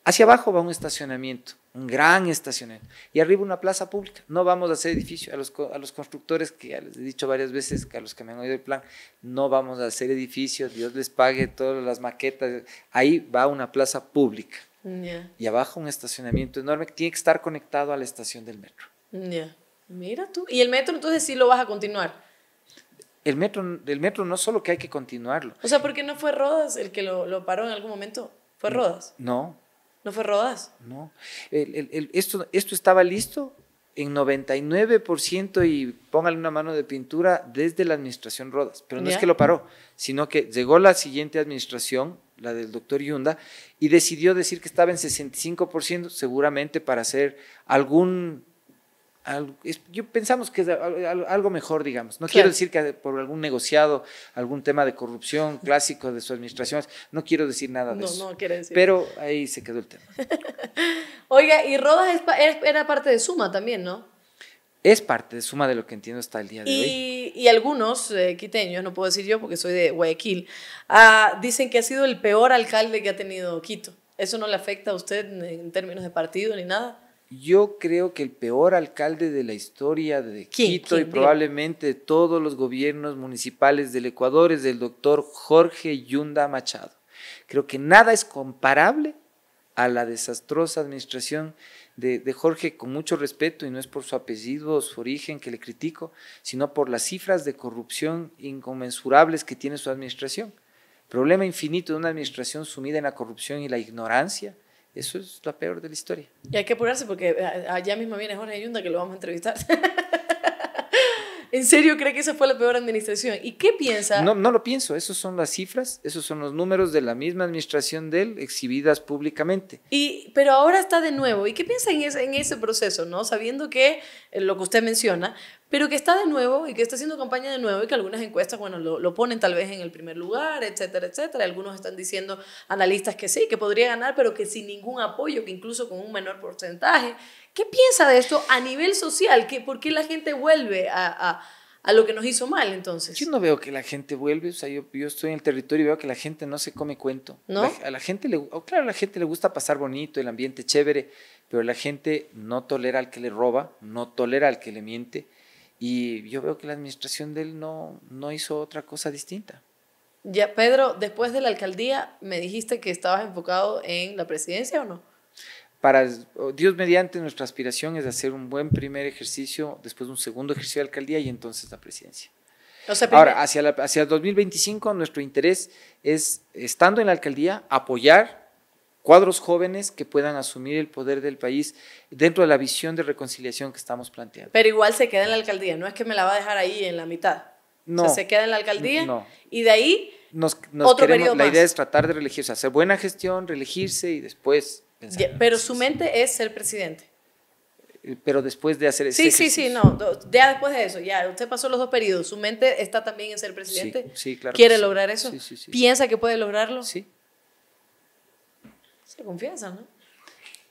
Hacia abajo va un estacionamiento, un gran estacionamiento. Y arriba una plaza pública. No vamos a hacer edificios. A los, a los constructores, que ya les he dicho varias veces, que a los que me han oído el plan, no vamos a hacer edificios. Dios les pague todas las maquetas. Ahí va una plaza pública. Y abajo un estacionamiento enorme que tiene que estar conectado a la estación del metro. Mira tú. ¿Y el metro entonces sí lo vas a continuar? El metro, el metro no solo que hay que continuarlo. O sea, ¿por qué no fue Rodas el que lo, paró en algún momento? ¿Fue Rodas? No. ¿No fue Rodas? No. esto, esto estaba listo en 99% y póngale una mano de pintura desde la administración Rodas. Pero no es que lo paró, sino que llegó la siguiente administración, la del doctor Yunda, y decidió decir que estaba en 65% seguramente para hacer algún yo pensamos que es algo mejor, digamos. No quiero decir que por algún negociado, algún tema de corrupción clásico de su administración, no quiero decir nada de eso. Pero ahí se quedó el tema. Oiga, y Rodas era parte de Suma también, ¿no? Es parte de Suma de lo que entiendo hasta el día de hoy. Y algunos eh, quiteños, no puedo decir yo porque soy de Guayaquil, ah, dicen que ha sido el peor alcalde que ha tenido Quito. ¿Eso no le afecta a usted en términos de partido ni nada? Yo creo que el peor alcalde de la historia de Quito y probablemente de todos los gobiernos municipales del Ecuador es el doctor Jorge Yunda Machado. Creo que nada es comparable a la desastrosa administración de, de, Jorge, con mucho respeto, y no es por su apellido o su origen que le critico, sino por las cifras de corrupción inconmensurables que tiene su administración. Problema infinito de una administración sumida en la corrupción y la ignorancia, eso es la peor de la historia. Y hay que apurarse porque eh, allá mismo viene Jorge Ayunda que lo vamos a entrevistar. ¿En serio cree que esa fue la peor administración? ¿Y qué piensa? No, no lo pienso, esas son las cifras, esos son los números de la misma administración de él exhibidas públicamente. Y, pero ahora está de nuevo, ¿y qué piensa en ese, en ese proceso, no? Sabiendo que eh, lo que usted menciona, pero que está de nuevo y que está haciendo campaña de nuevo y que algunas encuestas, bueno, lo, lo, ponen tal vez en el primer lugar, etcétera, etcétera. Algunos están diciendo, analistas, que sí, que podría ganar, pero que sin ningún apoyo, que incluso con un menor porcentaje, ¿Qué piensa de esto a nivel social? ¿Por qué la gente vuelve a, a, lo que nos hizo mal entonces? Yo no veo que la gente vuelve, o sea, yo, yo estoy en el territorio y veo que la gente no se come cuento. a la gente le, oh, claro, a la gente le gusta pasar bonito, el ambiente chévere, pero la gente no tolera al que le roba, no tolera al que le miente, y yo veo que la administración de él no, no hizo otra cosa distinta. Ya, Pedro, después de la alcaldía, me dijiste que estabas enfocado en la presidencia o no? para Dios mediante nuestra aspiración es hacer un buen primer ejercicio, después un segundo ejercicio de alcaldía y entonces la presidencia. Ahora, hacia, hacia el 2025 nuestro interés es, estando en la alcaldía, apoyar cuadros jóvenes que puedan asumir el poder del país dentro de la visión de reconciliación que estamos planteando. Pero igual se queda en la alcaldía, no es que me la va a dejar ahí en la mitad. No. se queda en la alcaldía y de ahí nos, La idea es tratar de reelegirse, hacer buena gestión, reelegirse y después pero su mente es ser presidente. Eh, pero después de hacer ese Sí, sí, sí, no. Ya después de eso, ya usted pasó los dos periodos. Su mente está también en ser presidente. Sí, claro. ¿Quiere lograr eso? ¿Piensa que puede lograrlo? Sí. Se confianza, ¿no?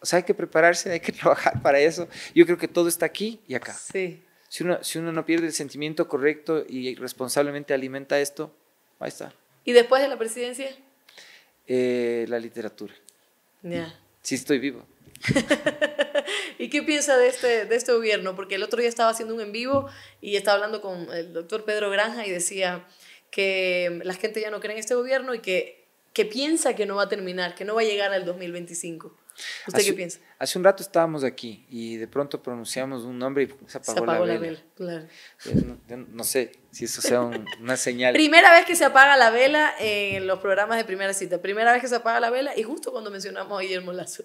O sea, hay que prepararse, hay que trabajar para eso. Yo creo que todo está aquí y acá. Sí. Si uno, si uno no pierde el sentimiento correcto y responsablemente alimenta esto, ahí está. ¿Y después de la presidencia? Eh, la literatura. Ya sí estoy vivo. ¿Y qué piensa de este, de este gobierno? Porque el otro día estaba haciendo un en vivo y estaba hablando con el doctor Pedro Granja y decía que la gente ya no cree en este gobierno y que, que piensa que no va a terminar, que no va a llegar al 2025. ¿Usted qué piensa? Hace un rato estábamos aquí y de pronto pronunciamos un nombre y se apagó, se apagó la, vela. claro. Eh, no, sé, si eso sea una señal. primera vez que se apaga la vela en los programas de primera cita, primera vez que se apaga la vela y justo cuando mencionamos a Guillermo Lazo.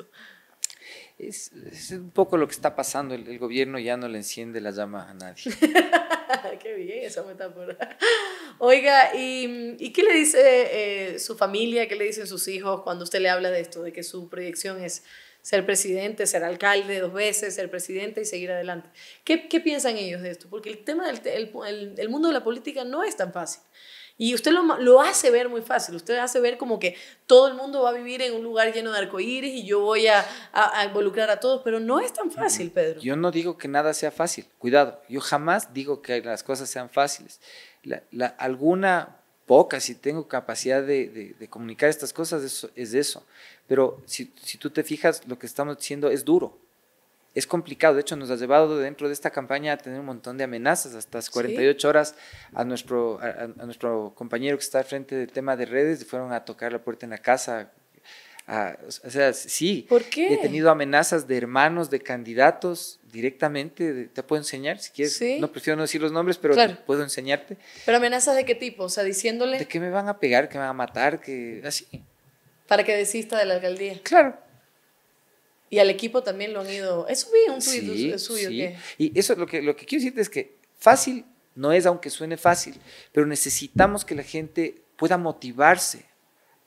Es, un poco lo que está pasando, el, gobierno ya no le enciende la llama a nadie. qué bien esa metáfora. Oiga, ¿y, qué le dice eh, su familia, qué le dicen sus hijos cuando usted le habla de esto, de que su proyección es ser presidente, ser alcalde dos veces, ser presidente y seguir adelante. ¿Qué, piensan ellos de esto? Porque el tema del el, mundo de la política no es tan fácil. Y usted lo, hace ver muy fácil, usted hace ver como que todo el mundo va a vivir en un lugar lleno de arcoíris y yo voy a, involucrar a todos, pero no es tan fácil, Pedro. Yo no digo que nada sea fácil, cuidado, yo jamás digo que las cosas sean fáciles. La, la, alguna si tengo capacidad de, comunicar estas cosas, eso, es eso. Pero si, tú te fijas, lo que estamos diciendo es duro, es complicado. De hecho, nos ha llevado dentro de esta campaña a tener un montón de amenazas, hasta las 48 horas a nuestro, a, nuestro compañero que está al frente del tema de redes, fueron a tocar la puerta en la casa o sea, sí. ¿Por He tenido amenazas de hermanos, de candidatos directamente. te puedo enseñar si quieres. No prefiero no decir los nombres, pero puedo enseñarte. ¿Pero amenazas de qué tipo? O sea, diciéndole. De que me van a pegar, que me van a matar, que así. Para que desista de la alcaldía. Claro. Y al equipo también lo han ido. Es suyo, un tuit es suyo. Sí. Y eso lo que, lo que quiero decirte es que fácil no es, aunque suene fácil, pero necesitamos que la gente pueda motivarse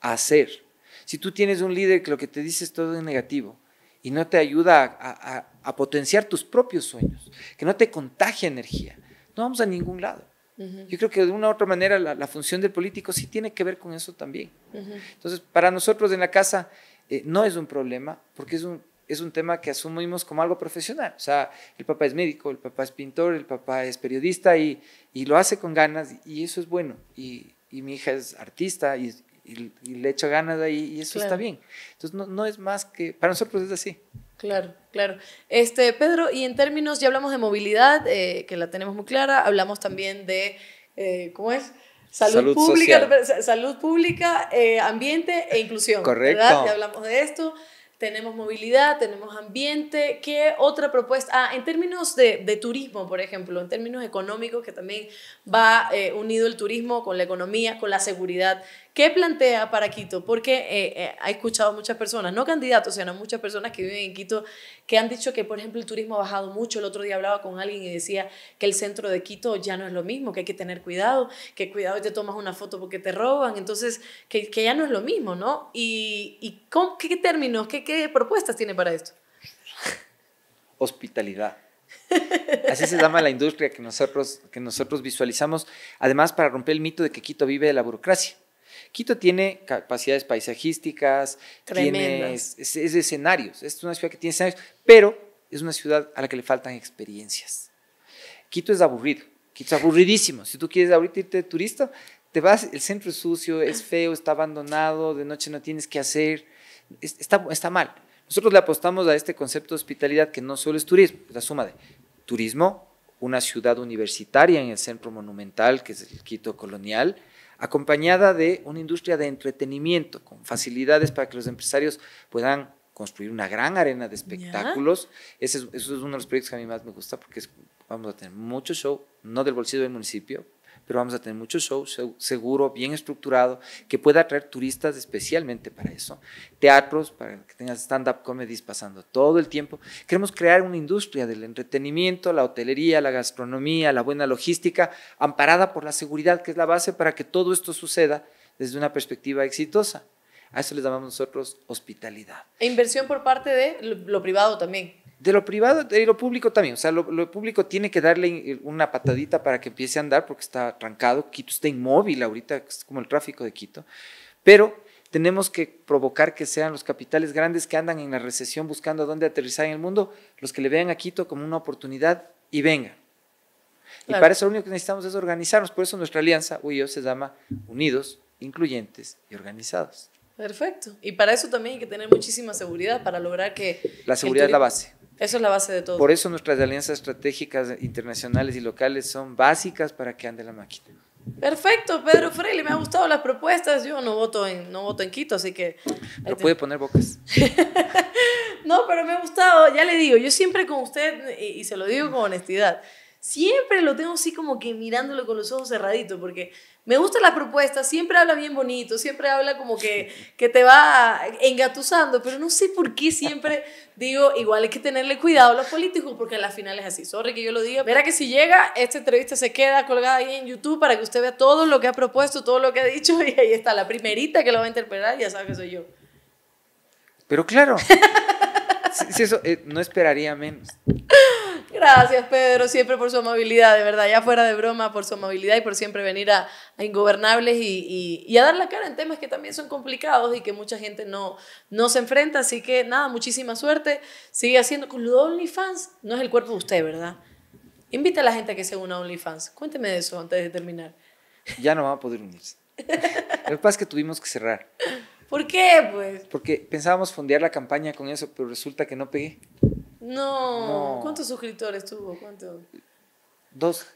a hacer si tú tienes un líder que lo que te dice es todo negativo y no te ayuda a, potenciar tus propios sueños, que no te contagia energía, no vamos a ningún lado. Yo creo que de una u otra manera la, función del político sí tiene que ver con eso también. Entonces, para nosotros en la casa eh, no es un problema porque es un, es un tema que asumimos como algo profesional. O sea, el papá es médico, el papá es pintor, el papá es periodista y, y lo hace con ganas y eso es bueno. Y, y mi hija es artista y, y, le echo ganas ahí y eso está bien. Entonces no, no es más que, para nosotros es así. Claro, claro. Este, Pedro, y en términos, ya hablamos de movilidad, eh, que la tenemos muy clara, hablamos también de, eh, ¿cómo es? Salud, pública, salud pública, eh, ambiente e inclusión. Correcto. Ya hablamos de esto. Tenemos movilidad, tenemos ambiente. ¿Qué otra propuesta? Ah, en términos de, de turismo, por ejemplo, en términos económicos, que también va unido el turismo con la economía, con la seguridad. ¿Qué plantea para Quito? Porque eh, eh, ha escuchado muchas personas, no candidatos, sino muchas personas que viven en Quito, que han dicho que, por ejemplo, el turismo ha bajado mucho. El otro día hablaba con alguien y decía que el centro de Quito ya no es lo mismo, que hay que tener cuidado, que cuidado te tomas una foto porque te roban. Entonces, que, ya no es lo mismo, ¿no? ¿Y, qué términos, qué, propuestas tiene para esto? Hospitalidad. Así se llama la industria que que nosotros visualizamos, además para romper el mito de que Quito vive de la burocracia. Quito tiene capacidades paisajísticas, es, de escenarios, es una ciudad que tiene escenarios, pero es una ciudad a la que le faltan experiencias. Quito es aburrido, Quito es aburridísimo. Si tú quieres ahorita irte de turista, te vas, el centro es sucio, es feo, está abandonado, de noche no tienes qué hacer, está, está mal. Nosotros le apostamos a este concepto de hospitalidad que no solo es turismo, es la suma de turismo, una ciudad universitaria en el centro monumental, que es el Quito colonial, acompañada de una industria de entretenimiento, con facilidades para que los empresarios puedan construir una gran arena de espectáculos. Ese es, es uno de los proyectos que a mí más me gusta porque vamos a tener mucho show, no del bolsillo del municipio, pero vamos a tener muchos shows seguro, bien estructurado, que pueda atraer turistas especialmente para eso. Teatros, para que tengas stand-up comedies pasando todo el tiempo. Queremos crear una industria del entretenimiento, la hotelería, la gastronomía, la buena logística, amparada por la seguridad, que es la base para que todo esto suceda desde una perspectiva exitosa. A eso le llamamos nosotros hospitalidad. E inversión por parte de lo privado también. De lo privado, de lo público también. O sea, lo, público tiene que darle eh, una patadita para que empiece a andar porque está arrancado. Quito está inmóvil ahorita, es como el tráfico de Quito. Pero tenemos que provocar que sean los capitales grandes que andan en la recesión buscando dónde aterrizar en el mundo, los que le vean a Quito como una oportunidad y vengan. Y para eso lo único que necesitamos es organizarnos. Por eso nuestra alianza, UIO, se llama Unidos, Incluyentes y Organizados. Perfecto. Y para eso también hay que tener muchísima seguridad para lograr que... La seguridad es la base. Eso es la base de todo. Por eso nuestras alianzas estratégicas internacionales y locales son básicas para que ande la máquina. Perfecto, Pedro Freire, me ha gustado las propuestas. Yo no voto en, no voto en Quito, así que. Pero puede poner bocas. no, pero me ha gustado, ya le digo, yo siempre con usted, y, y se lo digo con honestidad, siempre lo tengo así como que mirándolo con los ojos cerraditos, porque me gusta la propuesta, siempre habla bien bonito, siempre habla como que, que te va engatusando, pero no sé por qué siempre digo, igual hay que tenerle cuidado a los políticos, porque al final es así. Sorry que yo lo diga. Verá que si llega, esta entrevista se queda colgada ahí en YouTube para que usted vea todo lo que ha propuesto, todo lo que ha dicho, y ahí está, la primerita que lo va a interpretar, ya sabe que soy yo. Pero claro, si, eso, eh, no esperaría menos. Gracias, Pedro, siempre por su amabilidad, de verdad, ya fuera de broma, por su amabilidad y por siempre venir a, Ingobernables y, y, y, a dar la cara en temas que también son complicados y que mucha gente no, no se enfrenta. Así que nada, muchísima suerte. Sigue haciendo con los OnlyFans, no es el cuerpo de usted, ¿verdad? Invita a la gente a que se una a OnlyFans. Cuénteme de eso antes de terminar. Ya no vamos a poder unirse. Lo que pasa es que tuvimos que cerrar. ¿Por qué, pues? Porque pensábamos fondear la campaña con eso, pero resulta que no pegué. No. ¿Cuántos suscriptores tuvo? ¿Cuántos? Dos.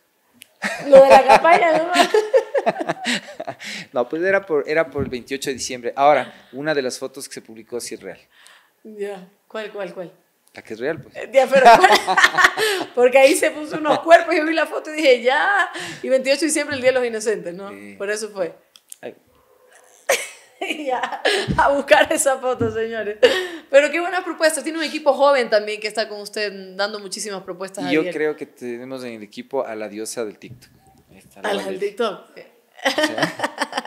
Lo de la campaña, ¿no? no, pues era por, era por el 28 de diciembre. Ahora, una de las fotos que se publicó sí es real. Ya, ¿cuál, cuál, cuál? La que es real, pues. Eh, pero Porque ahí se puso unos cuerpos, y yo vi la foto y dije, ya. Y 28 de diciembre, el Día de los Inocentes, ¿no? Por eso fue. y a, buscar esa foto, señores. Pero qué buenas propuestas. Tiene un equipo joven también que está con usted dando muchísimas propuestas. yo creo que tenemos en el equipo a la diosa del TikTok. a la del TikTok.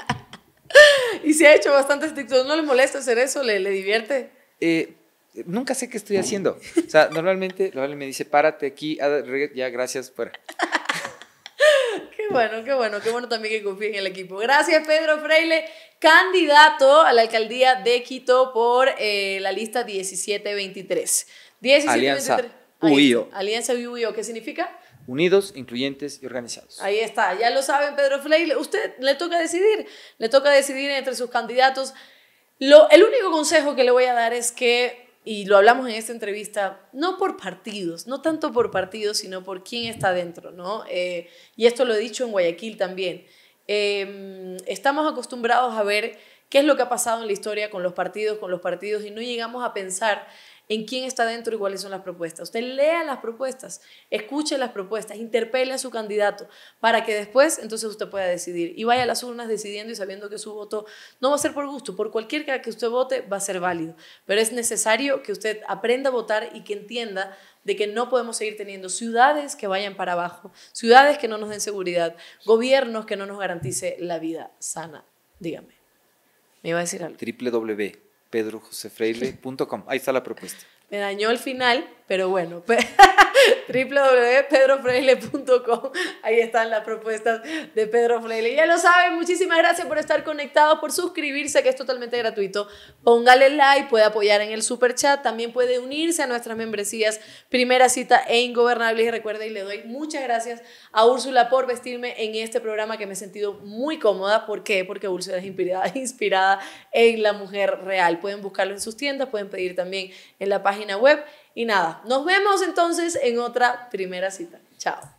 y se ha hecho bastantes TikToks. ¿No le molesta hacer eso? ¿Le, divierte? Eh, nunca sé qué estoy haciendo. O sea, normalmente, normalmente me dice, párate aquí, ya gracias, fuera bueno, qué bueno, qué bueno también que confíen en el equipo. Gracias, Pedro Freile, candidato a la alcaldía de Quito por eh, la lista 1723. 1723. Alianza UIO. Alianza UIO, ¿qué significa? unidos, incluyentes y organizados. Ahí está, ya lo saben, Pedro Freile Usted le toca decidir, le toca decidir entre sus candidatos. Lo, el único consejo que le voy a dar es que y lo hablamos en esta entrevista, no por partidos, no tanto por partidos, sino por quién está dentro, ¿no? Eh, y esto lo he dicho en Guayaquil también. Em, estamos acostumbrados a ver qué es lo que ha pasado en la historia con los partidos, con los partidos, y no llegamos a pensar en quién está dentro y cuáles son las propuestas. Usted lea las propuestas, escuche las propuestas, interpele a su candidato para que después entonces usted pueda decidir y vaya a las urnas decidiendo y sabiendo que su voto no va a ser por gusto, por cualquier que usted vote va a ser válido, pero es necesario que usted aprenda a votar y que entienda de que no podemos seguir teniendo ciudades que vayan para abajo, ciudades que no nos den seguridad, gobiernos que no nos garantice la vida sana. Dígame. Me iba a decir algo. www pedrojosefreile.com. Ahí está la propuesta. Me dañó el final, pero bueno, www.pedrofreile.com. Ahí están las propuestas de Pedro Freile. Ya lo saben, muchísimas gracias por estar conectados, por suscribirse, que es totalmente gratuito. Póngale like, puede apoyar en el super chat, también puede unirse a nuestras membresías Primera Cita e ingobernable Y recuerda, y le doy muchas gracias a Úrsula por vestirme en este programa que me he sentido muy cómoda. ¿Por qué? Porque Úrsula es inspirada, inspirada en la mujer real. Pueden buscarlo en sus tiendas, pueden pedir también en la página web. Y nada, nos vemos entonces en otra primera cita. Chao.